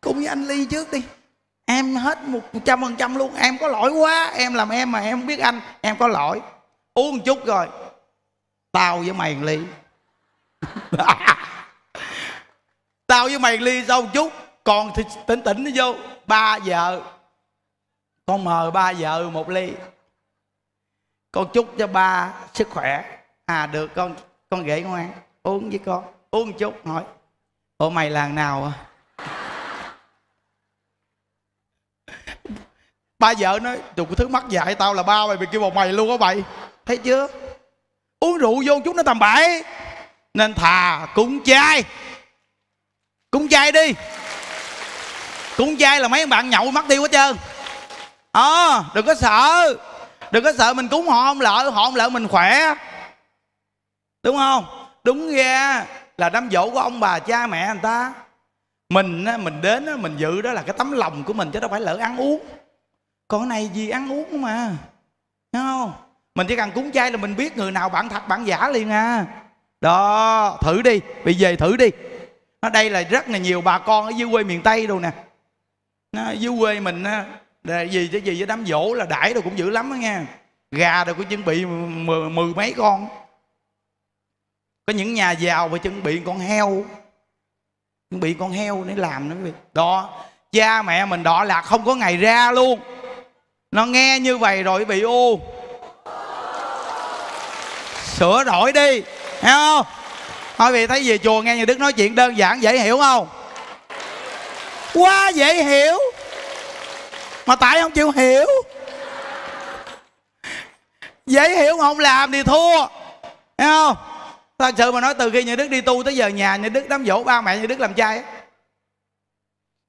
cùng với anh ly trước đi em hết một trăm phần trăm luôn em có lỗi quá em làm em mà em không biết anh em có lỗi uống một chút rồi tao với mày ly tao với mày ly sau một chút còn thì tỉnh tỉnh nó vô ba vợ con mời ba vợ một ly con chúc cho ba sức khỏe à được con con ghệ ngoan uống với con uống chút hỏi ủa mày làng nào à? ba vợ nói tụi cái thứ mắc dạy tao là ba mày bị kêu một mày luôn á mày thấy chưa uống rượu vô chút nó tầm bậy nên thà cúng chai cúng chay đi cúng chay là mấy bạn nhậu mất tiêu hết trơn ờ à, đừng có sợ đừng có sợ mình cúng họ không lợi họ không lợi mình khỏe đúng không đúng ra là đám dỗ của ông bà cha mẹ người ta mình mình đến mình dự đó là cái tấm lòng của mình chứ đâu phải lỡ ăn uống còn này gì ăn uống mà Đúng không mình chỉ cần cúng chay là mình biết người nào bạn thật bạn giả liền à đó thử đi bị về thử đi nó đây là rất là nhiều bà con ở dưới quê miền tây đâu nè nó dưới quê mình là gì cái gì với đám dỗ là đãi rồi cũng dữ lắm đó nha gà rồi có chuẩn bị mười, mười mấy con có những nhà giàu phải chuẩn bị con heo chuẩn bị con heo để làm nữa quý đó cha mẹ mình đọ lạc không có ngày ra luôn nó nghe như vậy rồi bị u, sửa đổi đi thấy không Hỏi vị thấy về chùa nghe nhà Đức nói chuyện đơn giản dễ hiểu không? Quá dễ hiểu Mà tại không chịu hiểu Dễ hiểu mà không làm thì thua Thấy không? Thật sự mà nói từ khi nhà Đức đi tu tới giờ nhà nhà Đức đám dỗ ba mẹ nhà Đức làm trai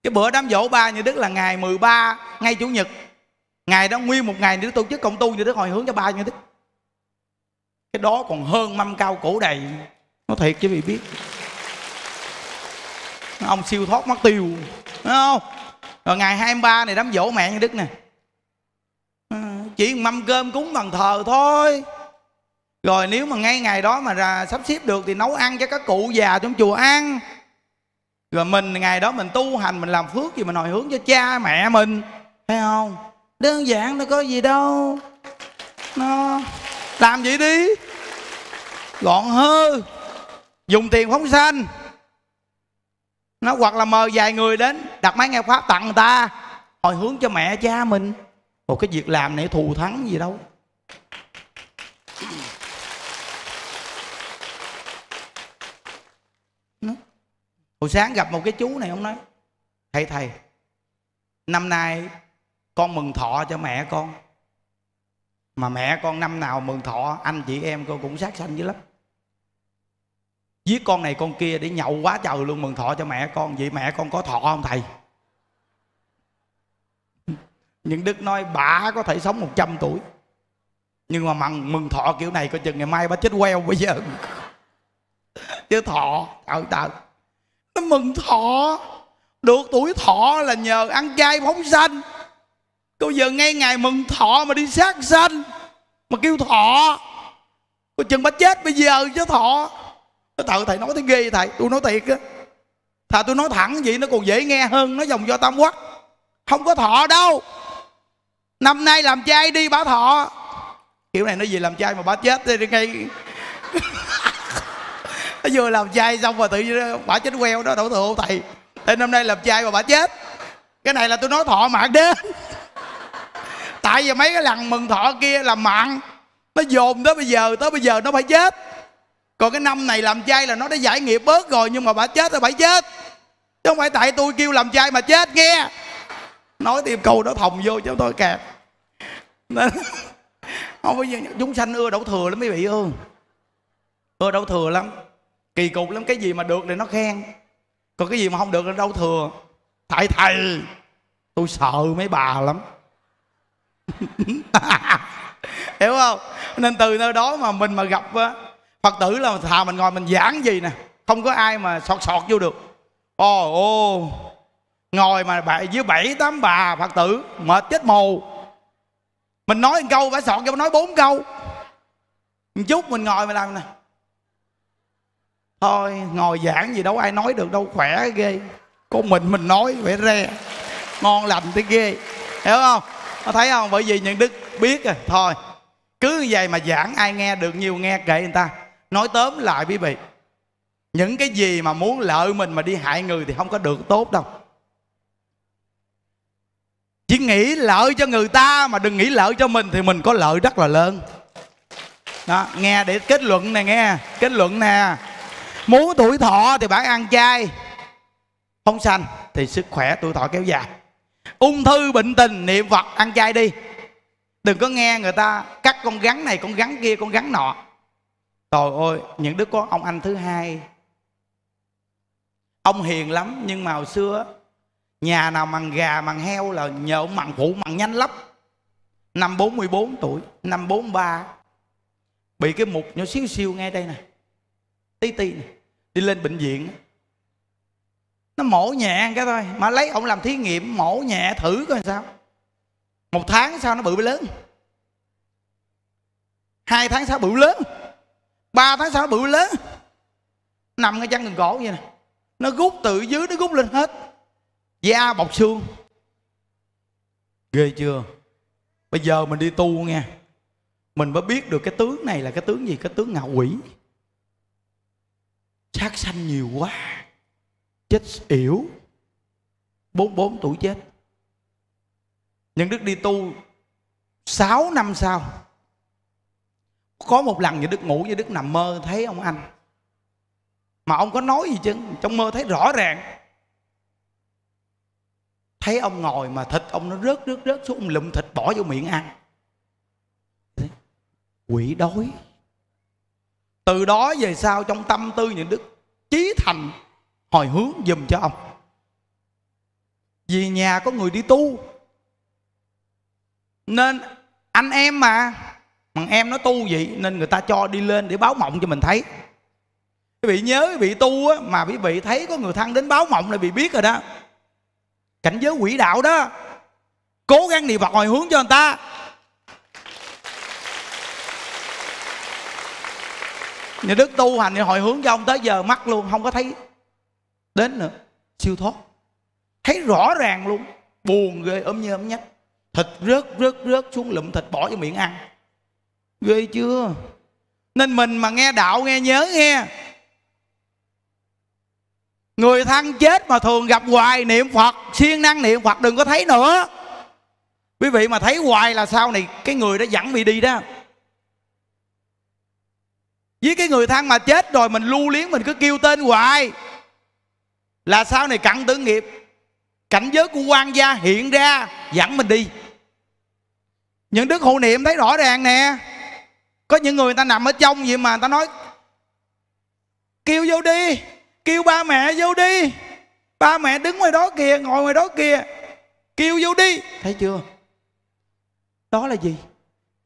Cái bữa đám dỗ ba nhà Đức là ngày 13 ngay Chủ nhật Ngày đó nguyên một ngày nhà Đức tổ chức công tu nhà Đức hồi hướng cho ba nhà Đức Cái đó còn hơn mâm cao cổ đầy nó thiệt chứ bị biết ông siêu thoát mất tiêu đúng không rồi ngày 23 này đám dỗ mẹ như đức nè ờ, chỉ mâm cơm cúng bằng thờ thôi rồi nếu mà ngay ngày đó mà ra sắp xếp được thì nấu ăn cho các cụ già trong chùa ăn rồi mình ngày đó mình tu hành mình làm phước gì mình hồi hướng cho cha mẹ mình thấy không đơn giản nó có gì đâu nó làm vậy đi gọn hơn dùng tiền phóng sanh nó hoặc là mời vài người đến đặt máy nghe pháp tặng người ta hồi hướng cho mẹ cha mình một cái việc làm này thù thắng gì đâu hồi sáng gặp một cái chú này ông nói thầy thầy năm nay con mừng thọ cho mẹ con mà mẹ con năm nào mừng thọ anh chị em cô cũng sát sanh dữ lắm giết con này con kia để nhậu quá trời luôn mừng thọ cho mẹ con vậy mẹ con có thọ không thầy những đức nói bà có thể sống 100 tuổi nhưng mà mừng, mừng thọ kiểu này coi chừng ngày mai bà chết queo bây giờ chứ thọ trời trời nó mừng thọ được tuổi thọ là nhờ ăn chay phóng sanh cô giờ ngay ngày mừng thọ mà đi sát sanh mà kêu thọ coi chừng bà chết bây giờ chứ thọ nó thợ thầy nói thấy ghê thầy tôi nói thiệt á thà tôi nói thẳng vậy nó còn dễ nghe hơn nó dòng do tam quốc không có thọ đâu năm nay làm trai đi bà thọ kiểu này nó gì làm trai mà bà chết đi ngay nó vừa làm trai xong rồi tự nhiên bà chết queo đó đâu thưa thầy thầy năm nay làm trai mà bà chết cái này là tôi nói thọ mạng đến tại vì mấy cái lần mừng thọ kia làm mạng nó dồn tới bây giờ tới bây giờ nó phải chết còn cái năm này làm chay là nó đã giải nghiệp bớt rồi nhưng mà bà chết rồi bà chết chứ không phải tại tôi kêu làm chay mà chết nghe nói thêm câu đó phòng vô cho tôi kẹt không giờ chúng sanh ưa đậu thừa lắm mấy vị ưa ưa đậu thừa lắm kỳ cục lắm cái gì mà được thì nó khen còn cái gì mà không được là đậu thừa thầy thầy tôi sợ mấy bà lắm hiểu không nên từ nơi đó mà mình mà gặp á phật tử là thà mình ngồi mình giảng gì nè không có ai mà sọt sọt vô được ồ ô ngồi mà bậy dưới bảy tám bà phật tử mệt chết mù mình nói một câu phải sọt cho nói bốn câu một chút mình ngồi mình làm nè thôi ngồi giảng gì đâu ai nói được đâu khỏe ghê con mình mình nói vẻ re ngon lành tới ghê hiểu không có thấy không bởi vì những đức biết rồi à. thôi cứ như vậy mà giảng ai nghe được nhiều nghe kệ người ta nói tóm lại quý vị những cái gì mà muốn lợi mình mà đi hại người thì không có được tốt đâu chỉ nghĩ lợi cho người ta mà đừng nghĩ lợi cho mình thì mình có lợi rất là lớn đó nghe để kết luận nè nghe kết luận nè muốn tuổi thọ thì bạn ăn chay không sanh thì sức khỏe tuổi thọ kéo dài ung thư bệnh tình niệm phật ăn chay đi đừng có nghe người ta cắt con rắn này con rắn kia con rắn nọ Trời ơi, những đứa con ông anh thứ hai Ông hiền lắm nhưng mà hồi xưa Nhà nào mặn gà mặn heo là nhờ ông mặn phụ mặn nhanh lắm Năm 44 tuổi, năm 43 Bị cái mục nhỏ xíu xiu ngay đây nè Tí tí nè, đi lên bệnh viện Nó mổ nhẹ cái thôi Mà lấy ông làm thí nghiệm mổ nhẹ thử coi sao Một tháng sau nó bự lớn Hai tháng sau bự lớn ba tháng sau bự lớn nằm ngay chân gần cổ vậy nè nó rút từ dưới nó rút lên hết da bọc xương ghê chưa bây giờ mình đi tu nghe mình mới biết được cái tướng này là cái tướng gì cái tướng ngạo quỷ sát sanh nhiều quá chết yểu bốn bốn tuổi chết nhưng đức đi tu 6 năm sau có một lần như đức ngủ như đức nằm mơ thấy ông anh mà ông có nói gì chứ trong mơ thấy rõ ràng thấy ông ngồi mà thịt ông nó rớt rớt rớt xuống lụm thịt bỏ vô miệng ăn quỷ đói từ đó về sau trong tâm tư những đức chí thành hồi hướng dùm cho ông vì nhà có người đi tu nên anh em mà mà em nó tu vậy nên người ta cho đi lên để báo mộng cho mình thấy Quý vị nhớ quý vị tu á, mà quý vị thấy có người thân đến báo mộng là bị biết rồi đó Cảnh giới quỷ đạo đó Cố gắng niệm Phật hồi hướng cho người ta Nhà Đức tu hành thì hồi hướng cho ông tới giờ mắt luôn Không có thấy đến nữa Siêu thoát Thấy rõ ràng luôn Buồn ghê ốm như ốm nhách Thịt rớt rớt rớt xuống lụm thịt bỏ vô miệng ăn ghê chưa nên mình mà nghe đạo nghe nhớ nghe người thân chết mà thường gặp hoài niệm phật siêng năng niệm phật đừng có thấy nữa quý vị mà thấy hoài là sao này cái người đó dẫn bị đi đó với cái người thân mà chết rồi mình lưu liếng mình cứ kêu tên hoài là sao này cặn tử nghiệp cảnh giới của quan gia hiện ra dẫn mình đi những đức hộ niệm thấy rõ ràng nè có những người người ta nằm ở trong vậy mà người ta nói kêu vô đi kêu ba mẹ vô đi ba mẹ đứng ngoài đó kìa ngồi ngoài đó kìa kêu vô đi thấy chưa đó là gì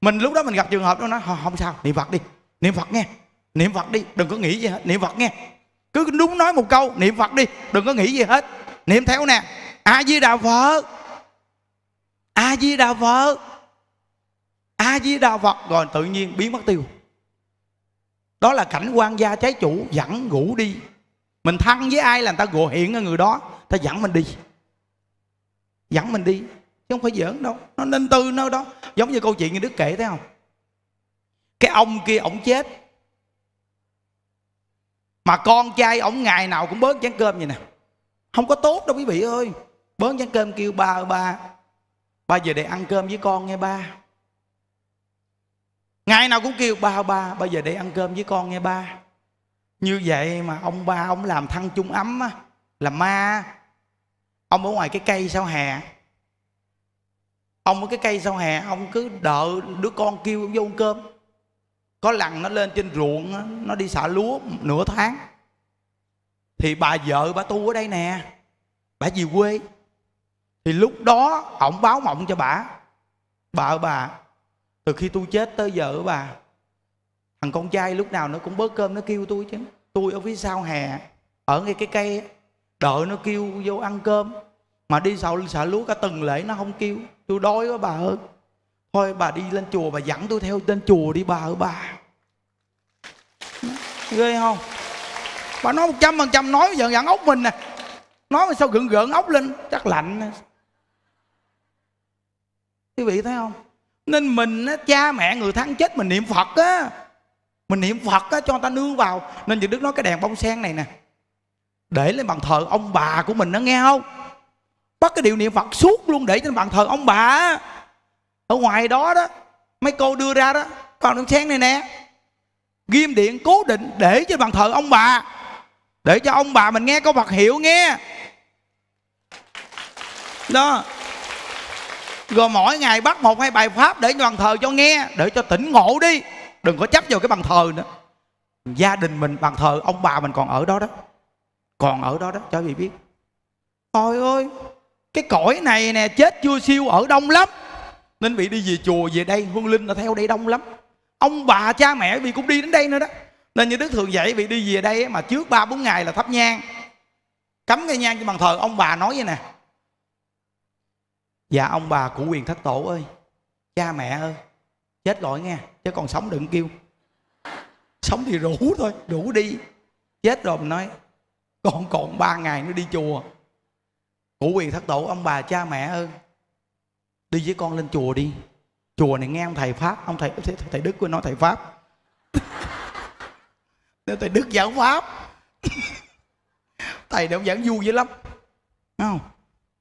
mình lúc đó mình gặp trường hợp đó nói không sao niệm phật đi niệm phật nghe niệm phật đi đừng có nghĩ gì hết niệm phật nghe cứ đúng nói một câu niệm phật đi đừng có nghĩ gì hết niệm theo nè a di đà phật a di đà phật a di đà phật rồi tự nhiên biến mất tiêu đó là cảnh quan gia trái chủ dẫn ngủ đi mình thân với ai là người ta gộ hiện ở người đó ta dẫn mình đi dẫn mình đi chứ không phải giỡn đâu nó nên tư nơi đó giống như câu chuyện như đức kể thấy không cái ông kia ổng chết mà con trai ổng ngày nào cũng bớt chén cơm vậy nè không có tốt đâu quý vị ơi bớt chén cơm kêu ba ba ba về để ăn cơm với con nghe ba ngày nào cũng kêu ba ba bây giờ để ăn cơm với con nghe ba như vậy mà ông ba ông làm thân chung ấm á là ma ông ở ngoài cái cây sau hè ông ở cái cây sau hè ông cứ đợi đứa con kêu ông vô ăn cơm có lần nó lên trên ruộng nó đi xả lúa nửa tháng thì bà vợ bà tu ở đây nè bà về quê thì lúc đó ổng báo mộng cho bà bà bà từ khi tôi chết tới giờ bà thằng con trai lúc nào nó cũng bớt cơm nó kêu tôi chứ tôi ở phía sau hè ở ngay cái cây đợi nó kêu vô ăn cơm mà đi sợ sợ lúa cả tuần lễ nó không kêu tôi đói quá bà ơi thôi bà đi lên chùa bà dẫn tôi theo lên chùa đi bà ơi bà ghê không bà nói một trăm phần trăm nói giờ dặn ốc mình nè nói sao gượng gượng ốc lên chắc lạnh quý vị thấy không nên mình á, cha mẹ người thân chết mình niệm phật á mình niệm phật á cho người ta nương vào nên những đức nói cái đèn bông sen này nè để lên bàn thờ ông bà của mình nó nghe không bắt cái điều niệm phật suốt luôn để trên bàn thờ ông bà ở ngoài đó đó mấy cô đưa ra đó còn đèn sen này nè ghim điện cố định để trên bàn thờ ông bà để cho ông bà mình nghe có Phật hiệu nghe đó rồi mỗi ngày bắt một hai bài pháp để bàn thờ cho nghe để cho tỉnh ngộ đi đừng có chấp vào cái bàn thờ nữa gia đình mình bàn thờ ông bà mình còn ở đó đó còn ở đó đó cho vị biết thôi ơi cái cõi này nè chết chưa siêu ở đông lắm nên bị đi về chùa về đây hương linh là theo đây đông lắm ông bà cha mẹ vì cũng đi đến đây nữa đó nên như đức thường dạy bị đi về đây mà trước ba bốn ngày là thắp nhang cấm cái nhang cho bàn thờ ông bà nói vậy nè Dạ ông bà cụ quyền thất tổ ơi Cha mẹ ơi Chết lỗi nghe Chứ còn sống đừng kêu Sống thì rủ thôi Rủ đi Chết rồi mình nói còn còn ba ngày nữa đi chùa cụ quyền thất tổ ông bà cha mẹ ơi Đi với con lên chùa đi Chùa này nghe ông thầy Pháp Ông thầy thầy, Đức của nói thầy Pháp Nếu thầy Đức giảng Pháp Thầy đâu giảng vui dữ lắm không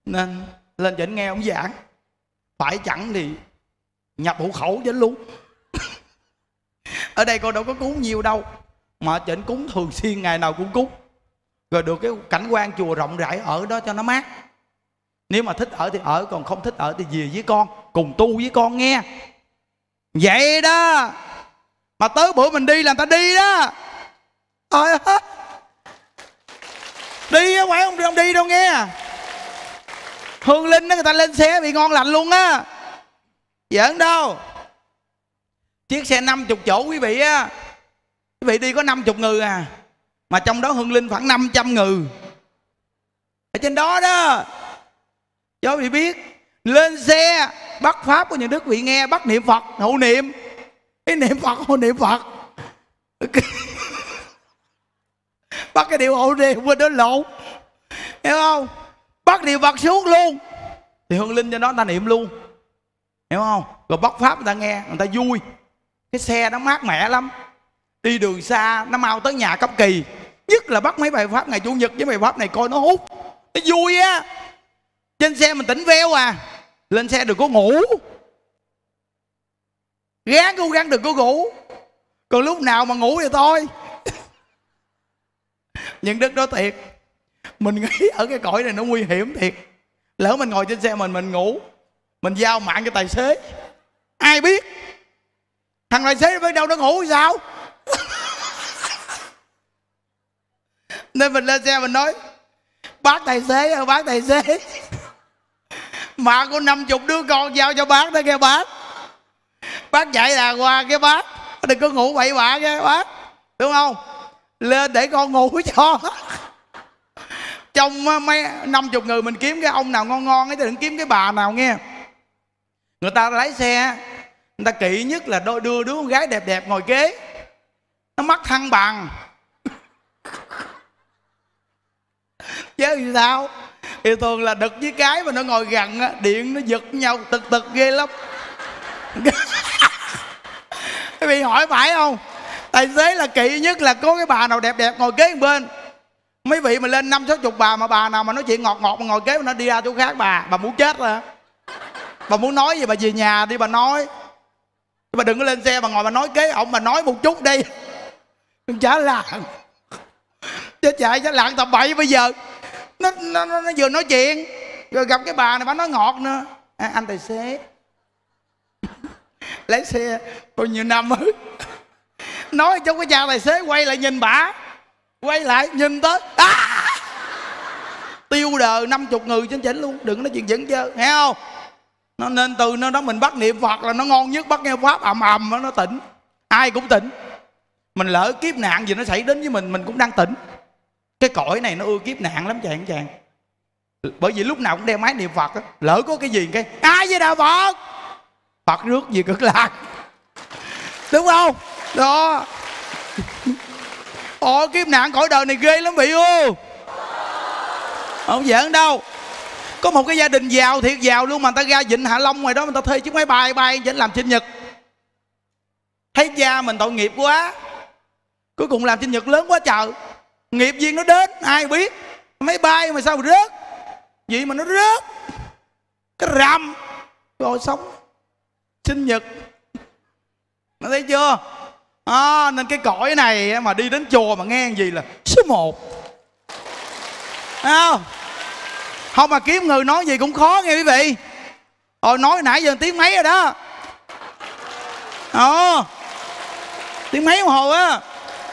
Nên lên chỉnh nghe ông giảng phải chẳng thì nhập hộ khẩu đến luôn ở đây con đâu có cúng nhiều đâu mà chỉnh cúng thường xuyên ngày nào cũng cúng rồi được cái cảnh quan chùa rộng rãi ở đó cho nó mát nếu mà thích ở thì ở còn không thích ở thì về với con cùng tu với con nghe vậy đó mà tới bữa mình đi là người ta đi đó Thôi à, đi á quậy không đi không đi đâu nghe hương linh đó người ta lên xe bị ngon lành luôn á giỡn đâu chiếc xe 50 chỗ quý vị á quý vị đi có 50 người à mà trong đó hương linh khoảng 500 người ở trên đó đó cho quý vị biết lên xe bắt pháp của những đức vị nghe bắt niệm phật hậu niệm cái niệm phật hậu niệm phật bắt cái điều hậu niệm quên đó lộn hiểu không bắt niệm phật xuống luôn thì hương linh cho nó người ta niệm luôn hiểu không rồi bắt pháp người ta nghe người ta vui cái xe nó mát mẻ lắm đi đường xa nó mau tới nhà cấp kỳ nhất là bắt mấy bài pháp ngày chủ nhật với bài pháp này coi nó hút nó vui á trên xe mình tỉnh veo à lên xe đừng có ngủ gán cố gắng đừng có ngủ còn lúc nào mà ngủ thì thôi những đức đó thiệt mình nghĩ ở cái cõi này nó nguy hiểm thiệt lỡ mình ngồi trên xe mình mình ngủ mình giao mạng cho tài xế ai biết thằng tài xế bên đâu nó ngủ sao nên mình lên xe mình nói bác tài xế ơi bác tài xế mà có năm chục đứa con giao cho bác đó nghe bác bác dạy là qua cái bác đừng có ngủ bậy bạ nghe bác đúng không lên để con ngủ cho trong mấy năm chục người mình kiếm cái ông nào ngon ngon ấy thì đừng kiếm cái bà nào nghe người ta lái xe người ta kỹ nhất là đôi đưa đứa con gái đẹp đẹp ngồi ghế nó mắc thăng bằng chứ như sao thì thường là đực với cái mà nó ngồi gần á điện nó giật nhau tực tực ghê lắm cái bị hỏi phải không tài xế là kỵ nhất là có cái bà nào đẹp đẹp ngồi ghế bên mấy vị mà lên năm sáu chục bà mà bà nào mà nói chuyện ngọt ngọt mà ngồi kế nó đi ra chỗ khác bà bà muốn chết rồi bà muốn nói gì bà về nhà đi bà nói bà đừng có lên xe bà ngồi bà nói kế ông bà nói một chút đi đừng trả lạng chết chạy trả lạng tầm bậy bây giờ nó, nó, nó, nó vừa nói chuyện rồi gặp cái bà này bà nói ngọt nữa à, anh tài xế lấy xe bao nhiêu năm nói cho cái cha tài xế quay lại nhìn bà quay lại nhìn tới à! tiêu đời 50 người trên chỉnh luôn đừng nói chuyện dẫn chơi nghe không nó nên từ nơi đó mình bắt niệm phật là nó ngon nhất bắt nghe pháp ầm ầm nó tỉnh ai cũng tỉnh mình lỡ kiếp nạn gì nó xảy đến với mình mình cũng đang tỉnh cái cõi này nó ưa kiếp nạn lắm chàng chàng bởi vì lúc nào cũng đeo máy niệm phật á lỡ có cái gì cái ai với đạo phật phật rước gì cực lạc đúng không đó ồ kiếp nạn khỏi đời này ghê lắm vị ô không giỡn đâu có một cái gia đình giàu thiệt giàu luôn mà người ta ra vịnh hạ long ngoài đó người ta thuê chiếc máy bay bay đến làm sinh nhật thấy cha mình tội nghiệp quá cuối cùng làm sinh nhật lớn quá trời nghiệp viên nó đến ai biết máy bay mà sao mà rớt vậy mà nó rớt cái rầm rồi sống sinh nhật nó thấy chưa à, nên cái cõi này mà đi đến chùa mà nghe gì là số một, không không mà kiếm người nói gì cũng khó nghe quý vị Ôi ờ, nói nãy giờ tiếng mấy rồi đó Ồ ờ, Tiếng mấy đồng hồ á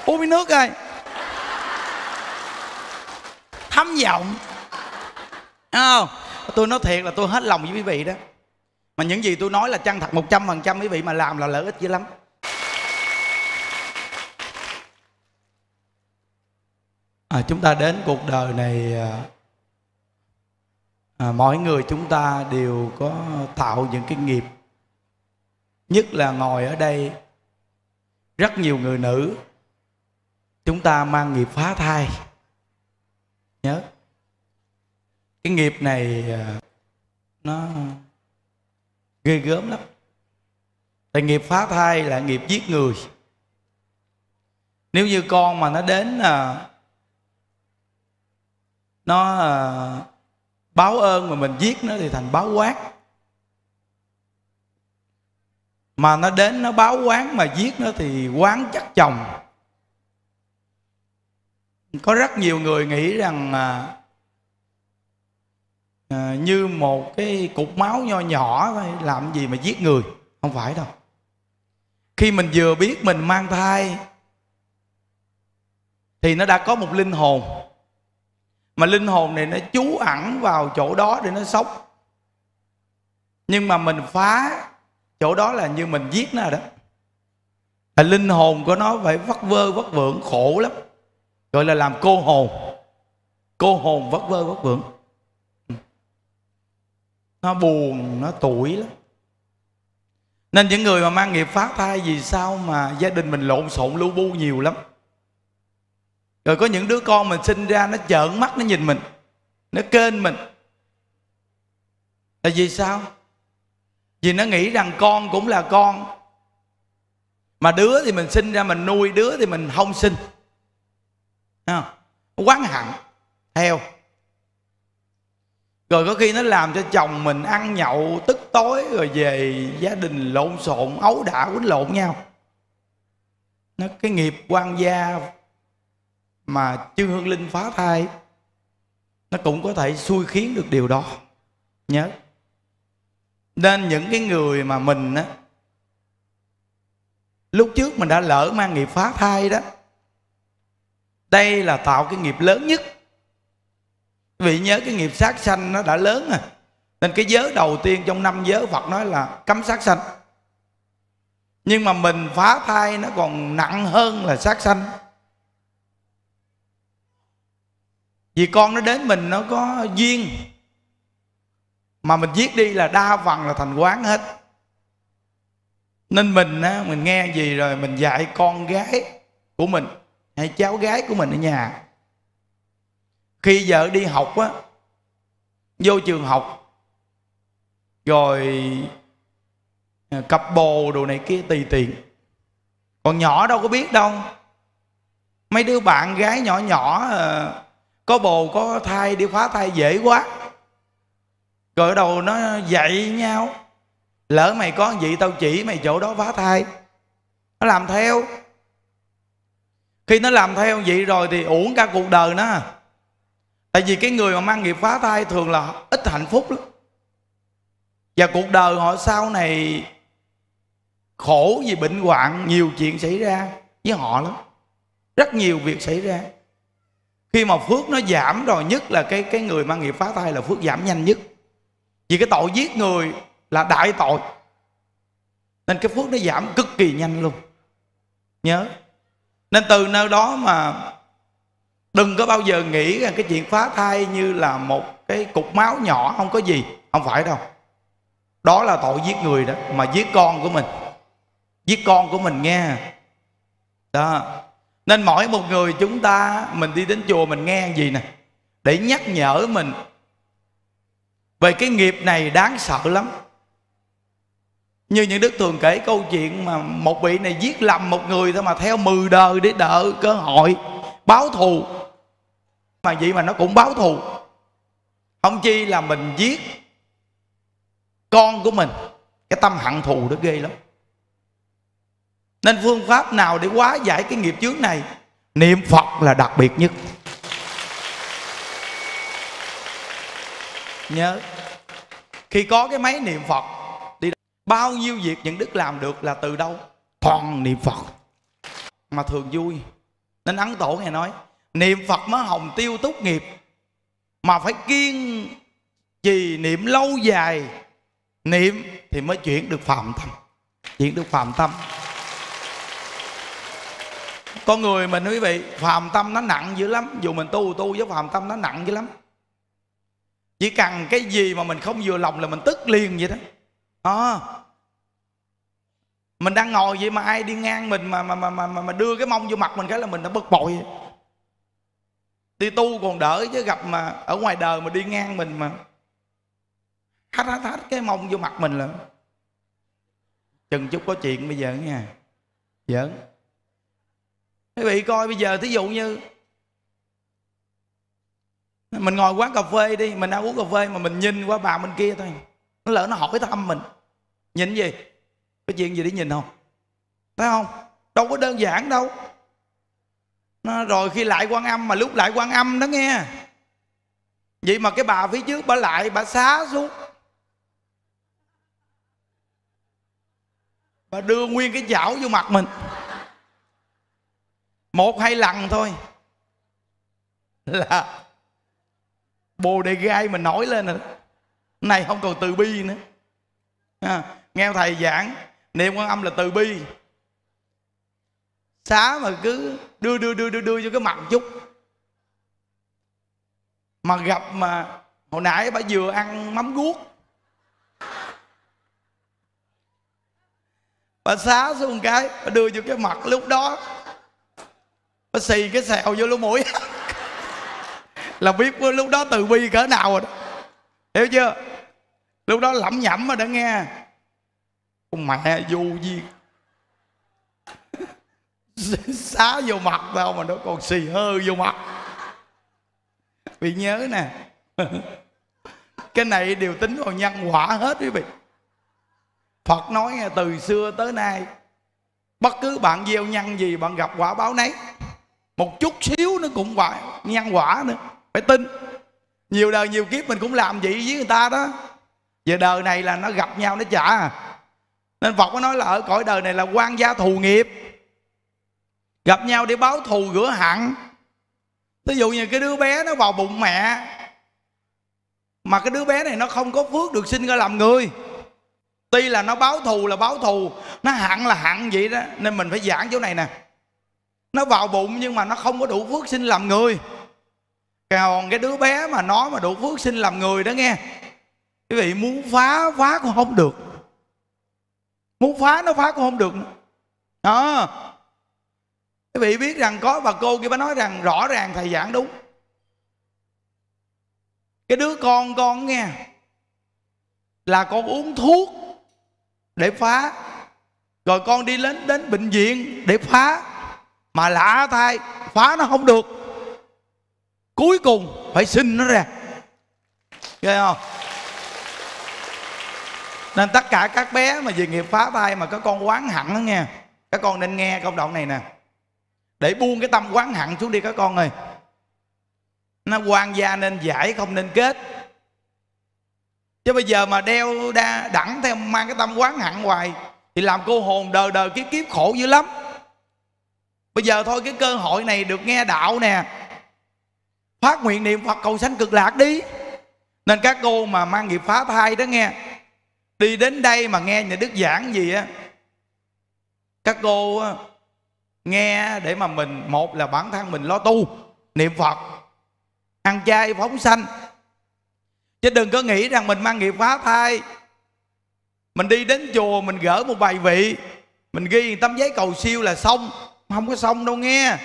Uống miếng nước rồi Thấm vọng, Ồ Tôi nói thiệt là tôi hết lòng với quý vị đó Mà những gì tôi nói là chân thật 100% quý vị mà làm là lợi ích dữ lắm à, chúng ta đến cuộc đời này à, à mỗi người chúng ta đều có tạo những cái nghiệp nhất là ngồi ở đây rất nhiều người nữ chúng ta mang nghiệp phá thai nhớ cái nghiệp này à, nó ghê gớm lắm tại nghiệp phá thai là nghiệp giết người nếu như con mà nó đến à, nó ờ, báo ơn mà mình giết nó thì thành báo quát mà nó đến nó báo quán mà giết nó thì quán chắc chồng có rất nhiều người nghĩ rằng à, à, như một cái cục máu nho nhỏ thôi làm gì mà giết người không phải đâu khi mình vừa biết mình mang thai thì nó đã có một linh hồn mà linh hồn này nó trú ẩn vào chỗ đó để nó sống nhưng mà mình phá chỗ đó là như mình giết nó rồi đó là linh hồn của nó phải vất vơ vất vưởng khổ lắm gọi là làm cô hồn cô hồn vất vơ vất vưởng nó buồn nó tủi lắm nên những người mà mang nghiệp phá thai vì sao mà gia đình mình lộn xộn lu bu nhiều lắm rồi có những đứa con mình sinh ra nó trợn mắt nó nhìn mình nó kênh mình là vì sao vì nó nghĩ rằng con cũng là con mà đứa thì mình sinh ra mình nuôi đứa thì mình không sinh à, quán hận theo rồi có khi nó làm cho chồng mình ăn nhậu tức tối rồi về gia đình lộn xộn ấu đả quýnh lộn nhau nó cái nghiệp quan gia mà chư hương linh phá thai nó cũng có thể xui khiến được điều đó nhớ nên những cái người mà mình á lúc trước mình đã lỡ mang nghiệp phá thai đó đây là tạo cái nghiệp lớn nhất vì nhớ cái nghiệp sát sanh nó đã lớn à nên cái giới đầu tiên trong năm giới Phật nói là cấm sát sanh nhưng mà mình phá thai nó còn nặng hơn là sát sanh vì con nó đến mình nó có duyên mà mình giết đi là đa phần là thành quán hết nên mình á, mình nghe gì rồi mình dạy con gái của mình hay cháu gái của mình ở nhà khi vợ đi học á vô trường học rồi à, cặp bồ đồ này kia tùy tiện còn nhỏ đâu có biết đâu mấy đứa bạn gái nhỏ nhỏ à, có bồ có thai đi phá thai dễ quá cỡ đầu nó dạy nhau lỡ mày có gì tao chỉ mày chỗ đó phá thai nó làm theo khi nó làm theo vậy rồi thì uổng cả cuộc đời nó tại vì cái người mà mang nghiệp phá thai thường là ít hạnh phúc lắm và cuộc đời họ sau này khổ vì bệnh hoạn nhiều chuyện xảy ra với họ lắm rất nhiều việc xảy ra khi mà phước nó giảm rồi nhất là cái cái người mang nghiệp phá thai là phước giảm nhanh nhất vì cái tội giết người là đại tội nên cái phước nó giảm cực kỳ nhanh luôn nhớ nên từ nơi đó mà đừng có bao giờ nghĩ rằng cái chuyện phá thai như là một cái cục máu nhỏ không có gì không phải đâu đó là tội giết người đó mà giết con của mình giết con của mình nghe đó nên mỗi một người chúng ta mình đi đến chùa mình nghe gì nè để nhắc nhở mình về cái nghiệp này đáng sợ lắm như những đức thường kể câu chuyện mà một vị này giết lầm một người thôi mà theo mười đời để đợi cơ hội báo thù mà vậy mà nó cũng báo thù không chi là mình giết con của mình cái tâm hận thù đó ghê lắm nên phương pháp nào để hóa giải cái nghiệp chướng này Niệm Phật là đặc biệt nhất Nhớ Khi có cái máy niệm Phật đi Bao nhiêu việc những đức làm được là từ đâu Toàn niệm Phật Mà thường vui Nên Ấn Tổ nghe nói Niệm Phật mới hồng tiêu túc nghiệp Mà phải kiên trì niệm lâu dài Niệm thì mới chuyển được phạm tâm Chuyển được phạm tâm con người mình quý vị phàm tâm nó nặng dữ lắm dù mình tu tu với phàm tâm nó nặng dữ lắm chỉ cần cái gì mà mình không vừa lòng là mình tức liền vậy đó à, mình đang ngồi vậy mà ai đi ngang mình mà mà mà mà, mà đưa cái mông vô mặt mình cái là mình đã bực bội vậy. đi tu còn đỡ chứ gặp mà ở ngoài đời mà đi ngang mình mà hách hách hách cái mông vô mặt mình là chừng chút có chuyện bây giờ nha giỡn quý vị coi bây giờ thí dụ như mình ngồi quán cà phê đi mình đang uống cà phê mà mình nhìn qua bà bên kia thôi nó lỡ nó hỏi thăm mình nhìn gì cái chuyện gì để nhìn không thấy không đâu có đơn giản đâu nó rồi khi lại quan âm mà lúc lại quan âm đó nghe vậy mà cái bà phía trước bà lại bà xá xuống bà đưa nguyên cái chảo vô mặt mình một hai lần thôi là bồ đề gai mình nổi lên rồi này không còn từ bi nữa à, nghe thầy giảng niệm quan âm là từ bi xá mà cứ đưa đưa đưa đưa đưa cho cái mặt chút mà gặp mà hồi nãy bà vừa ăn mắm guốc bà xá xuống cái bà đưa cho cái mặt lúc đó nó xì cái sẹo vô lỗ mũi là biết lúc đó từ bi cỡ nào rồi đó hiểu chưa lúc đó lẩm nhẩm mà đã nghe con mẹ vô gì xá vô mặt tao mà nó còn xì hơ vô mặt bị nhớ nè cái này đều tính vào nhân quả hết quý vị phật nói từ xưa tới nay bất cứ bạn gieo nhân gì bạn gặp quả báo nấy một chút xíu nó cũng quả, nhân quả nữa phải tin nhiều đời nhiều kiếp mình cũng làm vậy với người ta đó về đời này là nó gặp nhau nó trả nên phật có nói là ở cõi đời này là quan gia thù nghiệp gặp nhau để báo thù rửa hận ví dụ như cái đứa bé nó vào bụng mẹ mà cái đứa bé này nó không có phước được sinh ra làm người tuy là nó báo thù là báo thù nó hận là hận vậy đó nên mình phải giảng chỗ này nè nó vào bụng nhưng mà nó không có đủ phước sinh làm người còn cái đứa bé mà nó mà đủ phước sinh làm người đó nghe quý vị muốn phá phá cũng không được muốn phá nó phá cũng không được đó quý vị biết rằng có bà cô kia bà nói rằng rõ ràng thầy giảng đúng cái đứa con con nghe là con uống thuốc để phá rồi con đi đến đến bệnh viện để phá mà lạ thay phá nó không được cuối cùng phải xin nó ra nghe không nên tất cả các bé mà về nghiệp phá thai mà có con quán hẳn đó nghe các con nên nghe công đoạn này nè để buông cái tâm quán hẳn xuống đi các con ơi nó quan gia nên giải không nên kết chứ bây giờ mà đeo đa đẳng theo mang cái tâm quán hẳn hoài thì làm cô hồn đời đời kiếp kiếp khổ dữ lắm bây giờ thôi cái cơ hội này được nghe đạo nè phát nguyện niệm phật cầu sanh cực lạc đi nên các cô mà mang nghiệp phá thai đó nghe đi đến đây mà nghe nhà đức giảng gì á các cô nghe để mà mình một là bản thân mình lo tu niệm phật ăn chay phóng sanh chứ đừng có nghĩ rằng mình mang nghiệp phá thai mình đi đến chùa mình gỡ một bài vị mình ghi tấm giấy cầu siêu là xong không có xong đâu nghe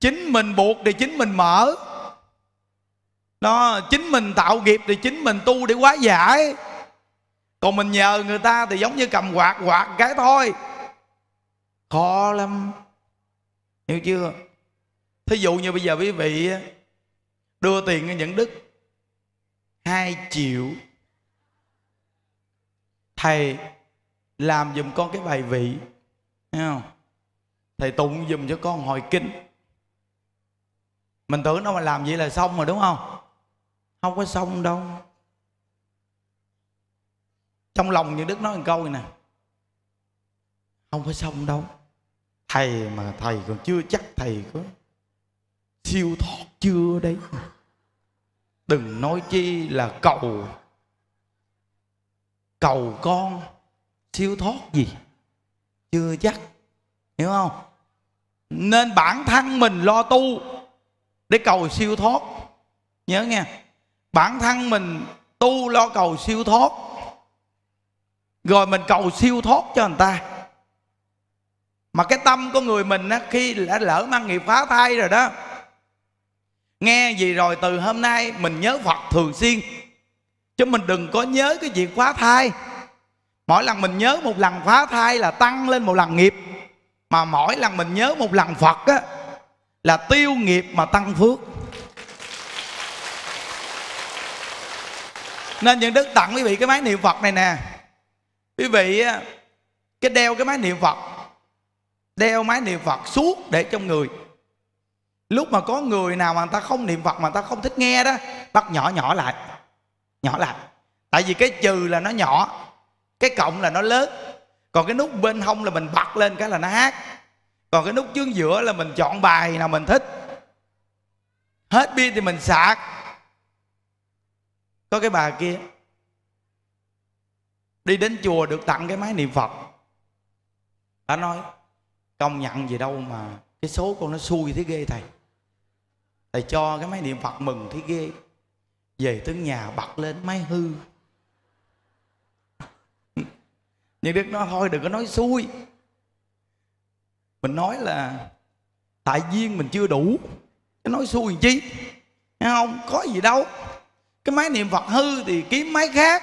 chính mình buộc thì chính mình mở đó chính mình tạo nghiệp thì chính mình tu để quá giải còn mình nhờ người ta thì giống như cầm quạt quạt cái thôi khó lắm hiểu chưa thí dụ như bây giờ quý vị đưa tiền cho những đức hai triệu thầy làm giùm con cái bài vị Thấy không thầy tụng dùm cho con hồi kinh mình tưởng đâu mà làm vậy là xong rồi đúng không không có xong đâu trong lòng như đức nói một câu này nè không có xong đâu thầy mà thầy còn chưa chắc thầy có siêu thoát chưa đấy đừng nói chi là cầu cầu con siêu thoát gì chưa chắc hiểu không nên bản thân mình lo tu để cầu siêu thoát nhớ nghe bản thân mình tu lo cầu siêu thoát rồi mình cầu siêu thoát cho người ta mà cái tâm của người mình á, khi đã lỡ mang nghiệp phá thai rồi đó nghe gì rồi từ hôm nay mình nhớ phật thường xuyên chứ mình đừng có nhớ cái việc phá thai mỗi lần mình nhớ một lần phá thai là tăng lên một lần nghiệp mà mỗi lần mình nhớ một lần phật á là tiêu nghiệp mà tăng phước nên những đức tặng quý vị cái máy niệm phật này nè quý vị cái đeo cái máy niệm phật đeo máy niệm phật suốt để trong người lúc mà có người nào mà người ta không niệm phật mà người ta không thích nghe đó bắt nhỏ nhỏ lại nhỏ lại tại vì cái trừ là nó nhỏ cái cộng là nó lớn còn cái nút bên hông là mình bật lên cái là nó hát còn cái nút trước giữa là mình chọn bài nào mình thích hết pin thì mình sạc có cái bà kia đi đến chùa được tặng cái máy niệm phật bà nói công nhận gì đâu mà cái số con nó xui thế ghê thầy thầy cho cái máy niệm phật mừng thế ghê về tới nhà bật lên máy hư nhưng đức nói thôi đừng có nói xui mình nói là tại duyên mình chưa đủ nói xui chi Thấy không có gì đâu cái máy niệm phật hư thì kiếm máy khác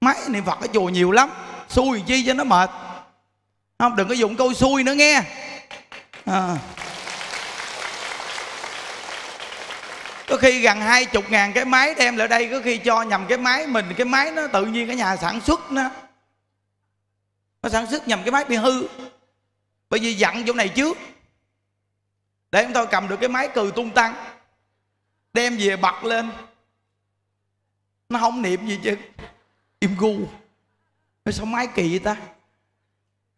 máy niệm phật ở chùa nhiều lắm xui chi cho nó mệt không đừng có dùng câu xui nữa nghe à. có khi gần hai chục ngàn cái máy đem lại đây có khi cho nhầm cái máy mình cái máy nó tự nhiên cái nhà sản xuất nó nó sản xuất nhầm cái máy bị hư bởi vì dặn chỗ này trước để chúng tôi cầm được cái máy cừ tung tăng đem về bật lên nó không niệm gì chứ im gu sao máy kỳ vậy ta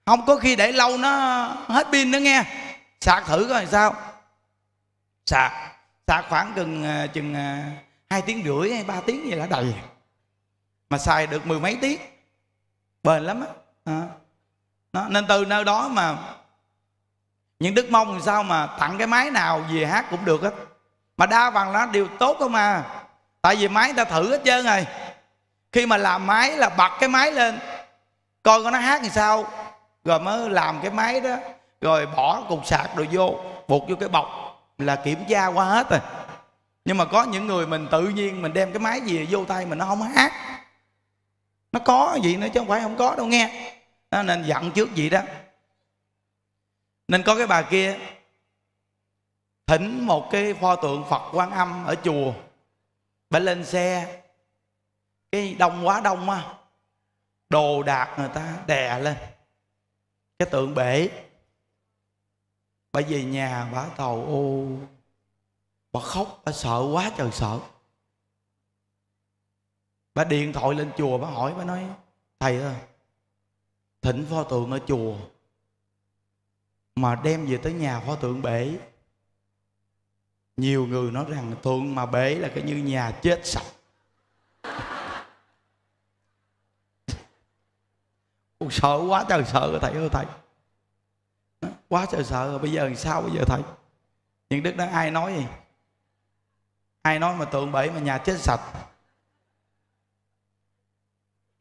không có khi để lâu nó hết pin nữa nghe sạc thử coi sao sạc sạc khoảng gần à, chừng à, hai tiếng rưỡi hay ba tiếng vậy là đầy mà xài được mười mấy tiếng bền lắm á đó. nên từ nơi đó mà những đức mong làm sao mà tặng cái máy nào về hát cũng được hết mà đa phần nó đều tốt không à tại vì máy ta thử hết trơn rồi khi mà làm máy là bật cái máy lên coi coi nó hát thì sao rồi mới làm cái máy đó rồi bỏ cục sạc rồi vô buộc vô cái bọc là kiểm tra qua hết rồi nhưng mà có những người mình tự nhiên mình đem cái máy gì vô tay mình nó không hát nó có gì nữa chứ không phải không có đâu nghe đó, à, nên dặn trước vậy đó nên có cái bà kia thỉnh một cái pho tượng phật quan âm ở chùa bà lên xe cái đông quá đông á đồ đạc người ta đè lên cái tượng bể bà về nhà bà tàu ô bà khóc bà sợ quá trời sợ bà điện thoại lên chùa bà hỏi bà nói thầy ơi thỉnh pho tượng ở chùa mà đem về tới nhà pho tượng bể nhiều người nói rằng tượng mà bể là cái như nhà chết sạch Ôi, sợ quá trời sợ rồi thầy ơi thầy quá trời sợ rồi bây giờ làm sao bây giờ thầy những đức đó ai nói gì ai nói mà tượng bể mà nhà chết sạch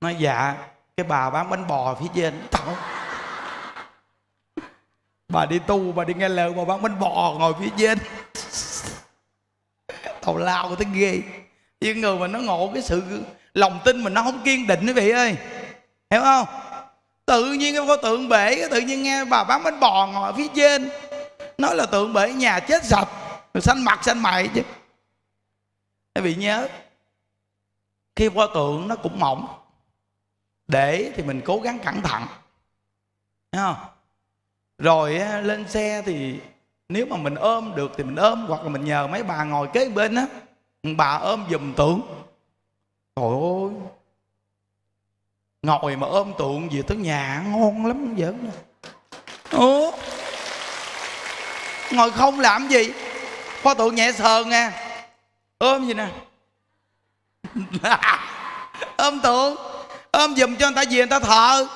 nói dạ cái bà bán bánh bò phía trên tao bà đi tu bà đi nghe lời bà bán bánh bò ngồi phía trên tàu lao tới ghê những người mà nó ngộ cái sự lòng tin mình nó không kiên định quý vị ơi hiểu không tự nhiên cái có tượng bể tự nhiên nghe bà bán bánh bò ngồi phía trên nói là tượng bể nhà chết sạch xanh mặt xanh mày chứ quý vị nhớ khi pho tượng nó cũng mỏng để thì mình cố gắng cẩn thận Thấy không rồi lên xe thì nếu mà mình ôm được thì mình ôm hoặc là mình nhờ mấy bà ngồi kế bên á bà ôm giùm tượng trời ơi ngồi mà ôm tượng về tới nhà ngon lắm giỡn ủa ngồi không làm gì pho tượng nhẹ sờn nha ôm gì nè ôm tượng ôm giùm cho người ta về người ta thờ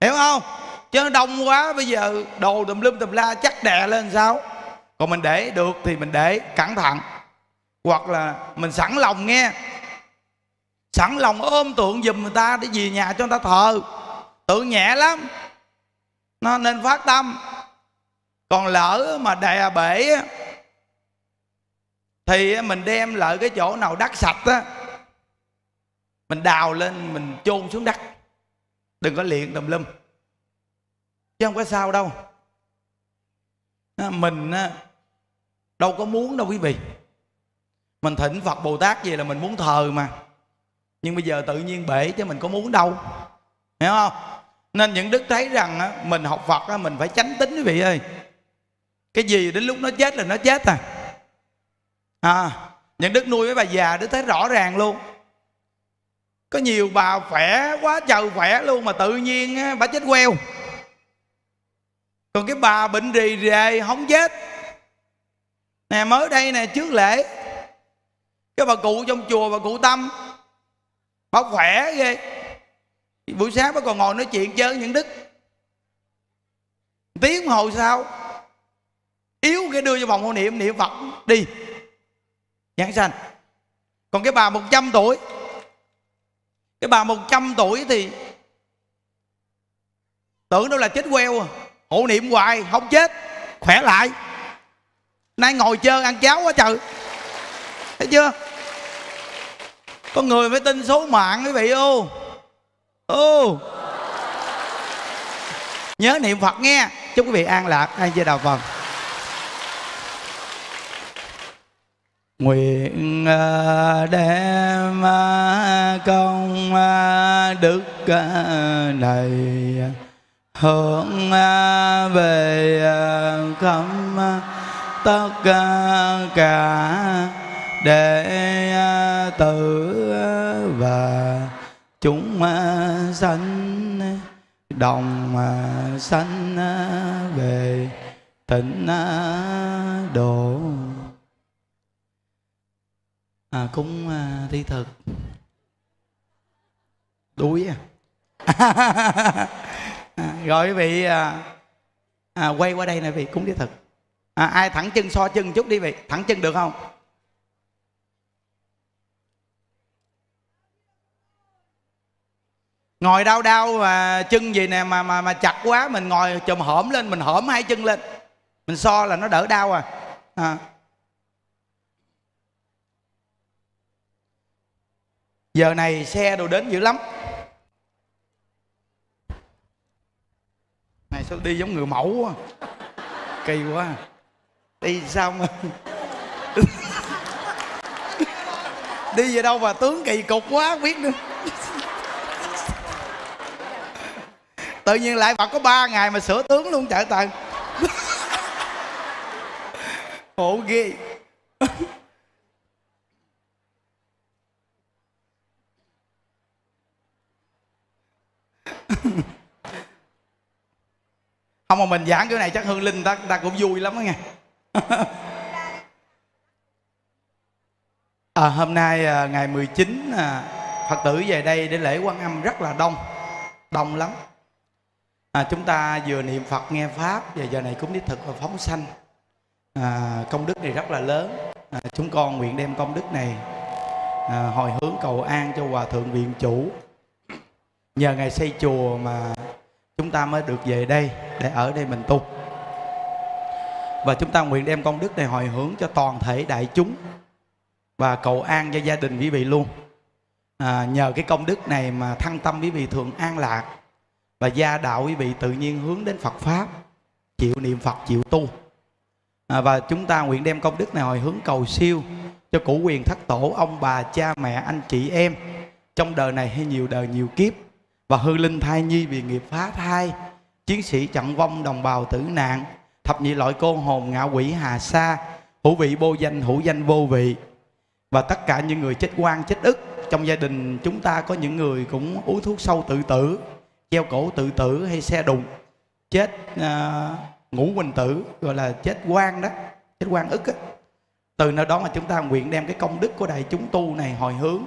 hiểu không chứ nó đông quá bây giờ đồ tùm lum tùm la chắc đè lên sao còn mình để được thì mình để cẩn thận hoặc là mình sẵn lòng nghe sẵn lòng ôm tượng giùm người ta để về nhà cho người ta thờ tượng nhẹ lắm nó nên phát tâm còn lỡ mà đè bể thì mình đem lại cái chỗ nào đắt sạch á mình đào lên mình chôn xuống đất đừng có liện tùm lum chứ không có sao đâu mình đâu có muốn đâu quý vị mình thỉnh phật bồ tát về là mình muốn thờ mà nhưng bây giờ tự nhiên bể chứ mình có muốn đâu hiểu không nên những đức thấy rằng mình học phật mình phải tránh tính quý vị ơi cái gì đến lúc nó chết là nó chết à à những đức nuôi với bà già đức thấy rõ ràng luôn có nhiều bà khỏe quá trời khỏe luôn mà tự nhiên bà chết queo còn cái bà bệnh rì rề không chết nè mới đây nè trước lễ cái bà cụ trong chùa bà cụ tâm bà khỏe ghê buổi sáng bà còn ngồi nói chuyện chơi những đức tiếng hồi sau yếu cái đưa cho phòng hộ niệm niệm phật đi nhãn xanh còn cái bà 100 tuổi cái bà 100 tuổi thì tưởng đâu là chết queo à hộ niệm hoài không chết khỏe lại nay ngồi chơi ăn cháo quá trời thấy chưa có người phải tin số mạng quý vị ô ô nhớ niệm phật nghe chúc quý vị an lạc an chơi đạo phật nguyện à, đem công à, đức à, này hướng về khắp tất cả đệ tử và chúng sanh đồng sanh về tịnh độ à, cúng à, đi thực đuối à, à rồi vị à, à, quay qua đây nè vị cúng thi thực à, ai thẳng chân so chân chút đi vị thẳng chân được không ngồi đau đau mà chân gì nè mà mà mà chặt quá mình ngồi chùm hõm lên mình hõm hai chân lên mình so là nó đỡ đau à, à giờ này xe đồ đến dữ lắm này sao đi giống người mẫu quá kỳ quá đi sao mà đi về đâu mà tướng kỳ cục quá không biết nữa tự nhiên lại bạn có ba ngày mà sửa tướng luôn trời tần khổ ghê không mà mình giảng cái này chắc hương linh ta ta cũng vui lắm đó nghe à, hôm nay à, ngày 19 à, phật tử về đây để lễ quan âm rất là đông đông lắm à, chúng ta vừa niệm phật nghe pháp và giờ này cũng đích thực và phóng sanh à, công đức này rất là lớn à, chúng con nguyện đem công đức này à, hồi hướng cầu an cho hòa thượng viện chủ nhờ ngài xây chùa mà chúng ta mới được về đây để ở đây mình tu và chúng ta nguyện đem công đức này hồi hướng cho toàn thể đại chúng và cầu an cho gia đình quý vị luôn à, nhờ cái công đức này mà thăng tâm quý vị thường an lạc và gia đạo quý vị tự nhiên hướng đến Phật pháp chịu niệm Phật chịu tu à, và chúng ta nguyện đem công đức này hồi hướng cầu siêu cho cụ quyền thất tổ ông bà cha mẹ anh chị em trong đời này hay nhiều đời nhiều kiếp và hư linh thai nhi vì nghiệp phá thai chiến sĩ chặn vong đồng bào tử nạn thập nhị loại cô hồn ngạ quỷ hà sa hữu vị vô danh hữu danh vô vị và tất cả những người chết quan chết ức trong gia đình chúng ta có những người cũng uống thuốc sâu tự tử treo cổ tự tử hay xe đùng chết uh, à, ngũ quỳnh tử gọi là chết quan đó chết quan ức á từ nơi đó mà chúng ta nguyện đem cái công đức của đại chúng tu này hồi hướng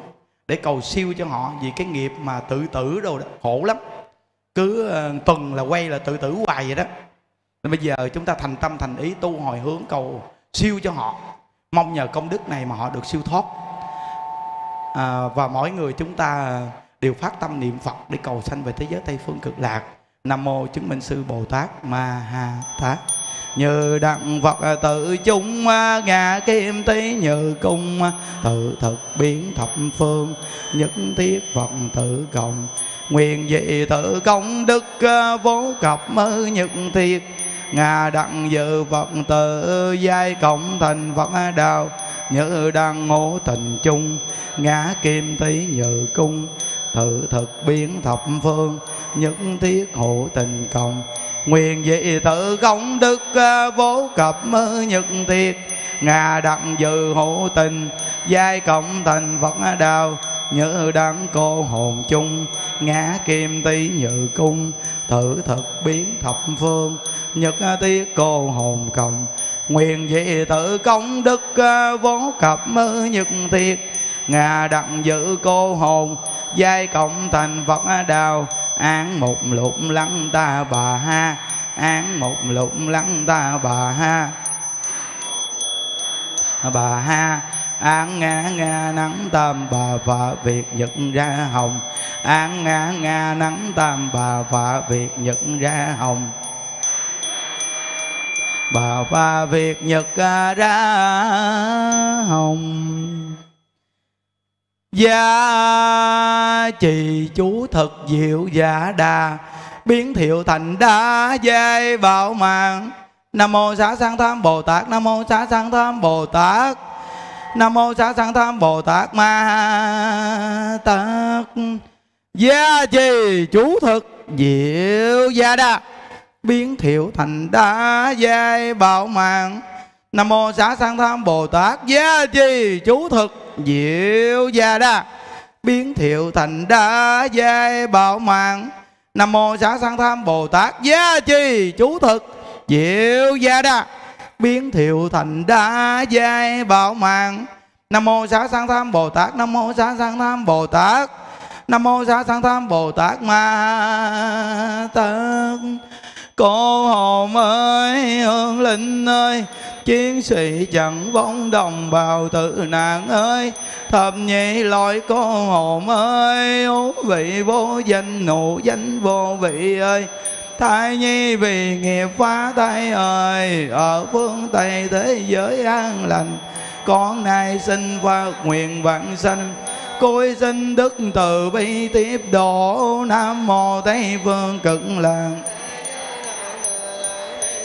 để cầu siêu cho họ vì cái nghiệp mà tự tử đâu đó khổ lắm cứ ờ, tuần là quay là tự tử hoài vậy đó nên bây giờ chúng ta thành tâm thành ý tu hồi hướng cầu siêu cho họ mong nhờ công đức này mà họ được siêu thoát à, và mỗi người chúng ta đều phát tâm niệm phật để cầu sanh về thế giới tây phương cực lạc nam mô chứng minh sư bồ tát ma ha tát như đặng phật tự chung à, ngã kim tí như cung à, tự thực biến thập phương nhất thiết phật tự cộng nguyện vị tự công đức à, vô cập mơ nhật thiết ngà đặng dự phật tự giai cộng thành phật đạo như đăng ngộ tình chung ngã kim tí như cung tự thực biến thập phương nhất thiết hộ tình cộng nguyện dị tự công đức à, vô cập à, nhật thiệt ngà đặng dự hữu tình giai cộng thành phật đạo nhớ đấng cô hồn chung ngã kim tí như cung thử thực biến thập phương nhật tiết cô hồn cộng nguyện dị tự công đức à, vô cập nhật thiệt ngà đặng dự cô hồn giai cộng thành phật đạo án một lục lắng ta bà ha án một lục lắng ta bà ha bà ha án ngã ngã nắng tam bà vợ việc nhật ra hồng án ngã ngã nắng tam bà vợ việc nhật ra hồng bà và việc nhật ra hồng gia trì chú thực diệu giả đà biến thiệu thành đá dây bảo mạng nam mô xá sang tham bồ tát nam mô xá sang tham bồ tát nam mô xá sang tham bồ tát ma tát gia trì chú thực diệu gia đa biến thiệu thành đá dây bảo mạng nam mô xá sang tham bồ tát gia trì chú thực diệu gia đa biến thiệu thành đa giai bảo mạng nam mô xá sanh tham bồ tát gia chi chú thực diệu gia đa biến thiệu thành đa giai bảo mạng nam mô xá sanh tham bồ tát nam mô xá sanh tham bồ tát nam mô xá sanh tham bồ tát ma tát cô hồn ơi hương linh ơi chiến sĩ chẳng vong đồng bào tử nạn ơi thập nhị loại cô hồn ơi ố vị vô danh nụ danh vô vị ơi thai nhi vì nghiệp phá tay ơi ở phương tây thế giới an lành con nay sinh phát nguyện vạn sanh côi sinh đức từ bi tiếp độ nam mô tây phương cực lạc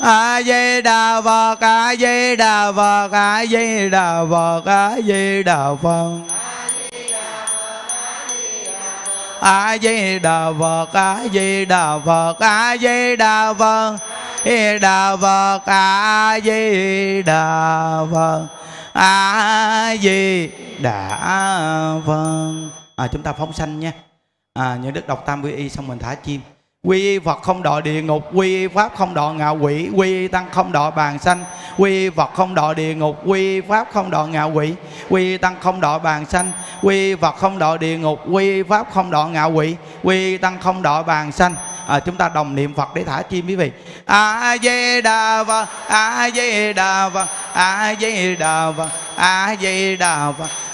a di đà phật a di đà phật a di đà phật a di đà phật a di đà phật a di đà phật a di đà phật di đà phật a di đà phật a di đà phật à, chúng ta phóng sanh nha à, những đức đọc tam quy y xong mình thả chim quy y phật không đọa địa ngục quy y pháp không đọa ngạ quỷ quy y tăng không đọa bàn sanh quy y phật không đọa địa ngục quy y pháp không đọa ngạ quỷ quy y tăng không đọa bàn sanh quy y phật không đọa địa ngục quy y pháp không đọa ngạ quỷ quy y tăng không đọa bàn sanh à, chúng ta đồng niệm phật để thả chim quý vị a di đà phật a di đà phật a di đà phật a di đà phật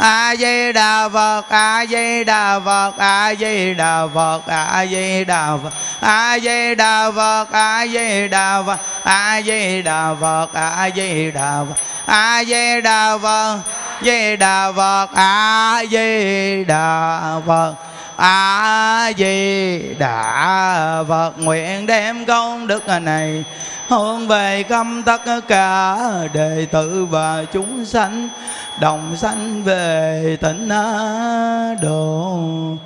a di đà phật a di đà phật a di đà phật a di đà phật a di đà phật a di đà phật a di đà phật a di đà phật a di đà phật di đà phật a di đà phật a di đà phật nguyện đem công đức này hướng về khâm tất cả đệ tử và chúng sanh đồng sanh về tịnh độ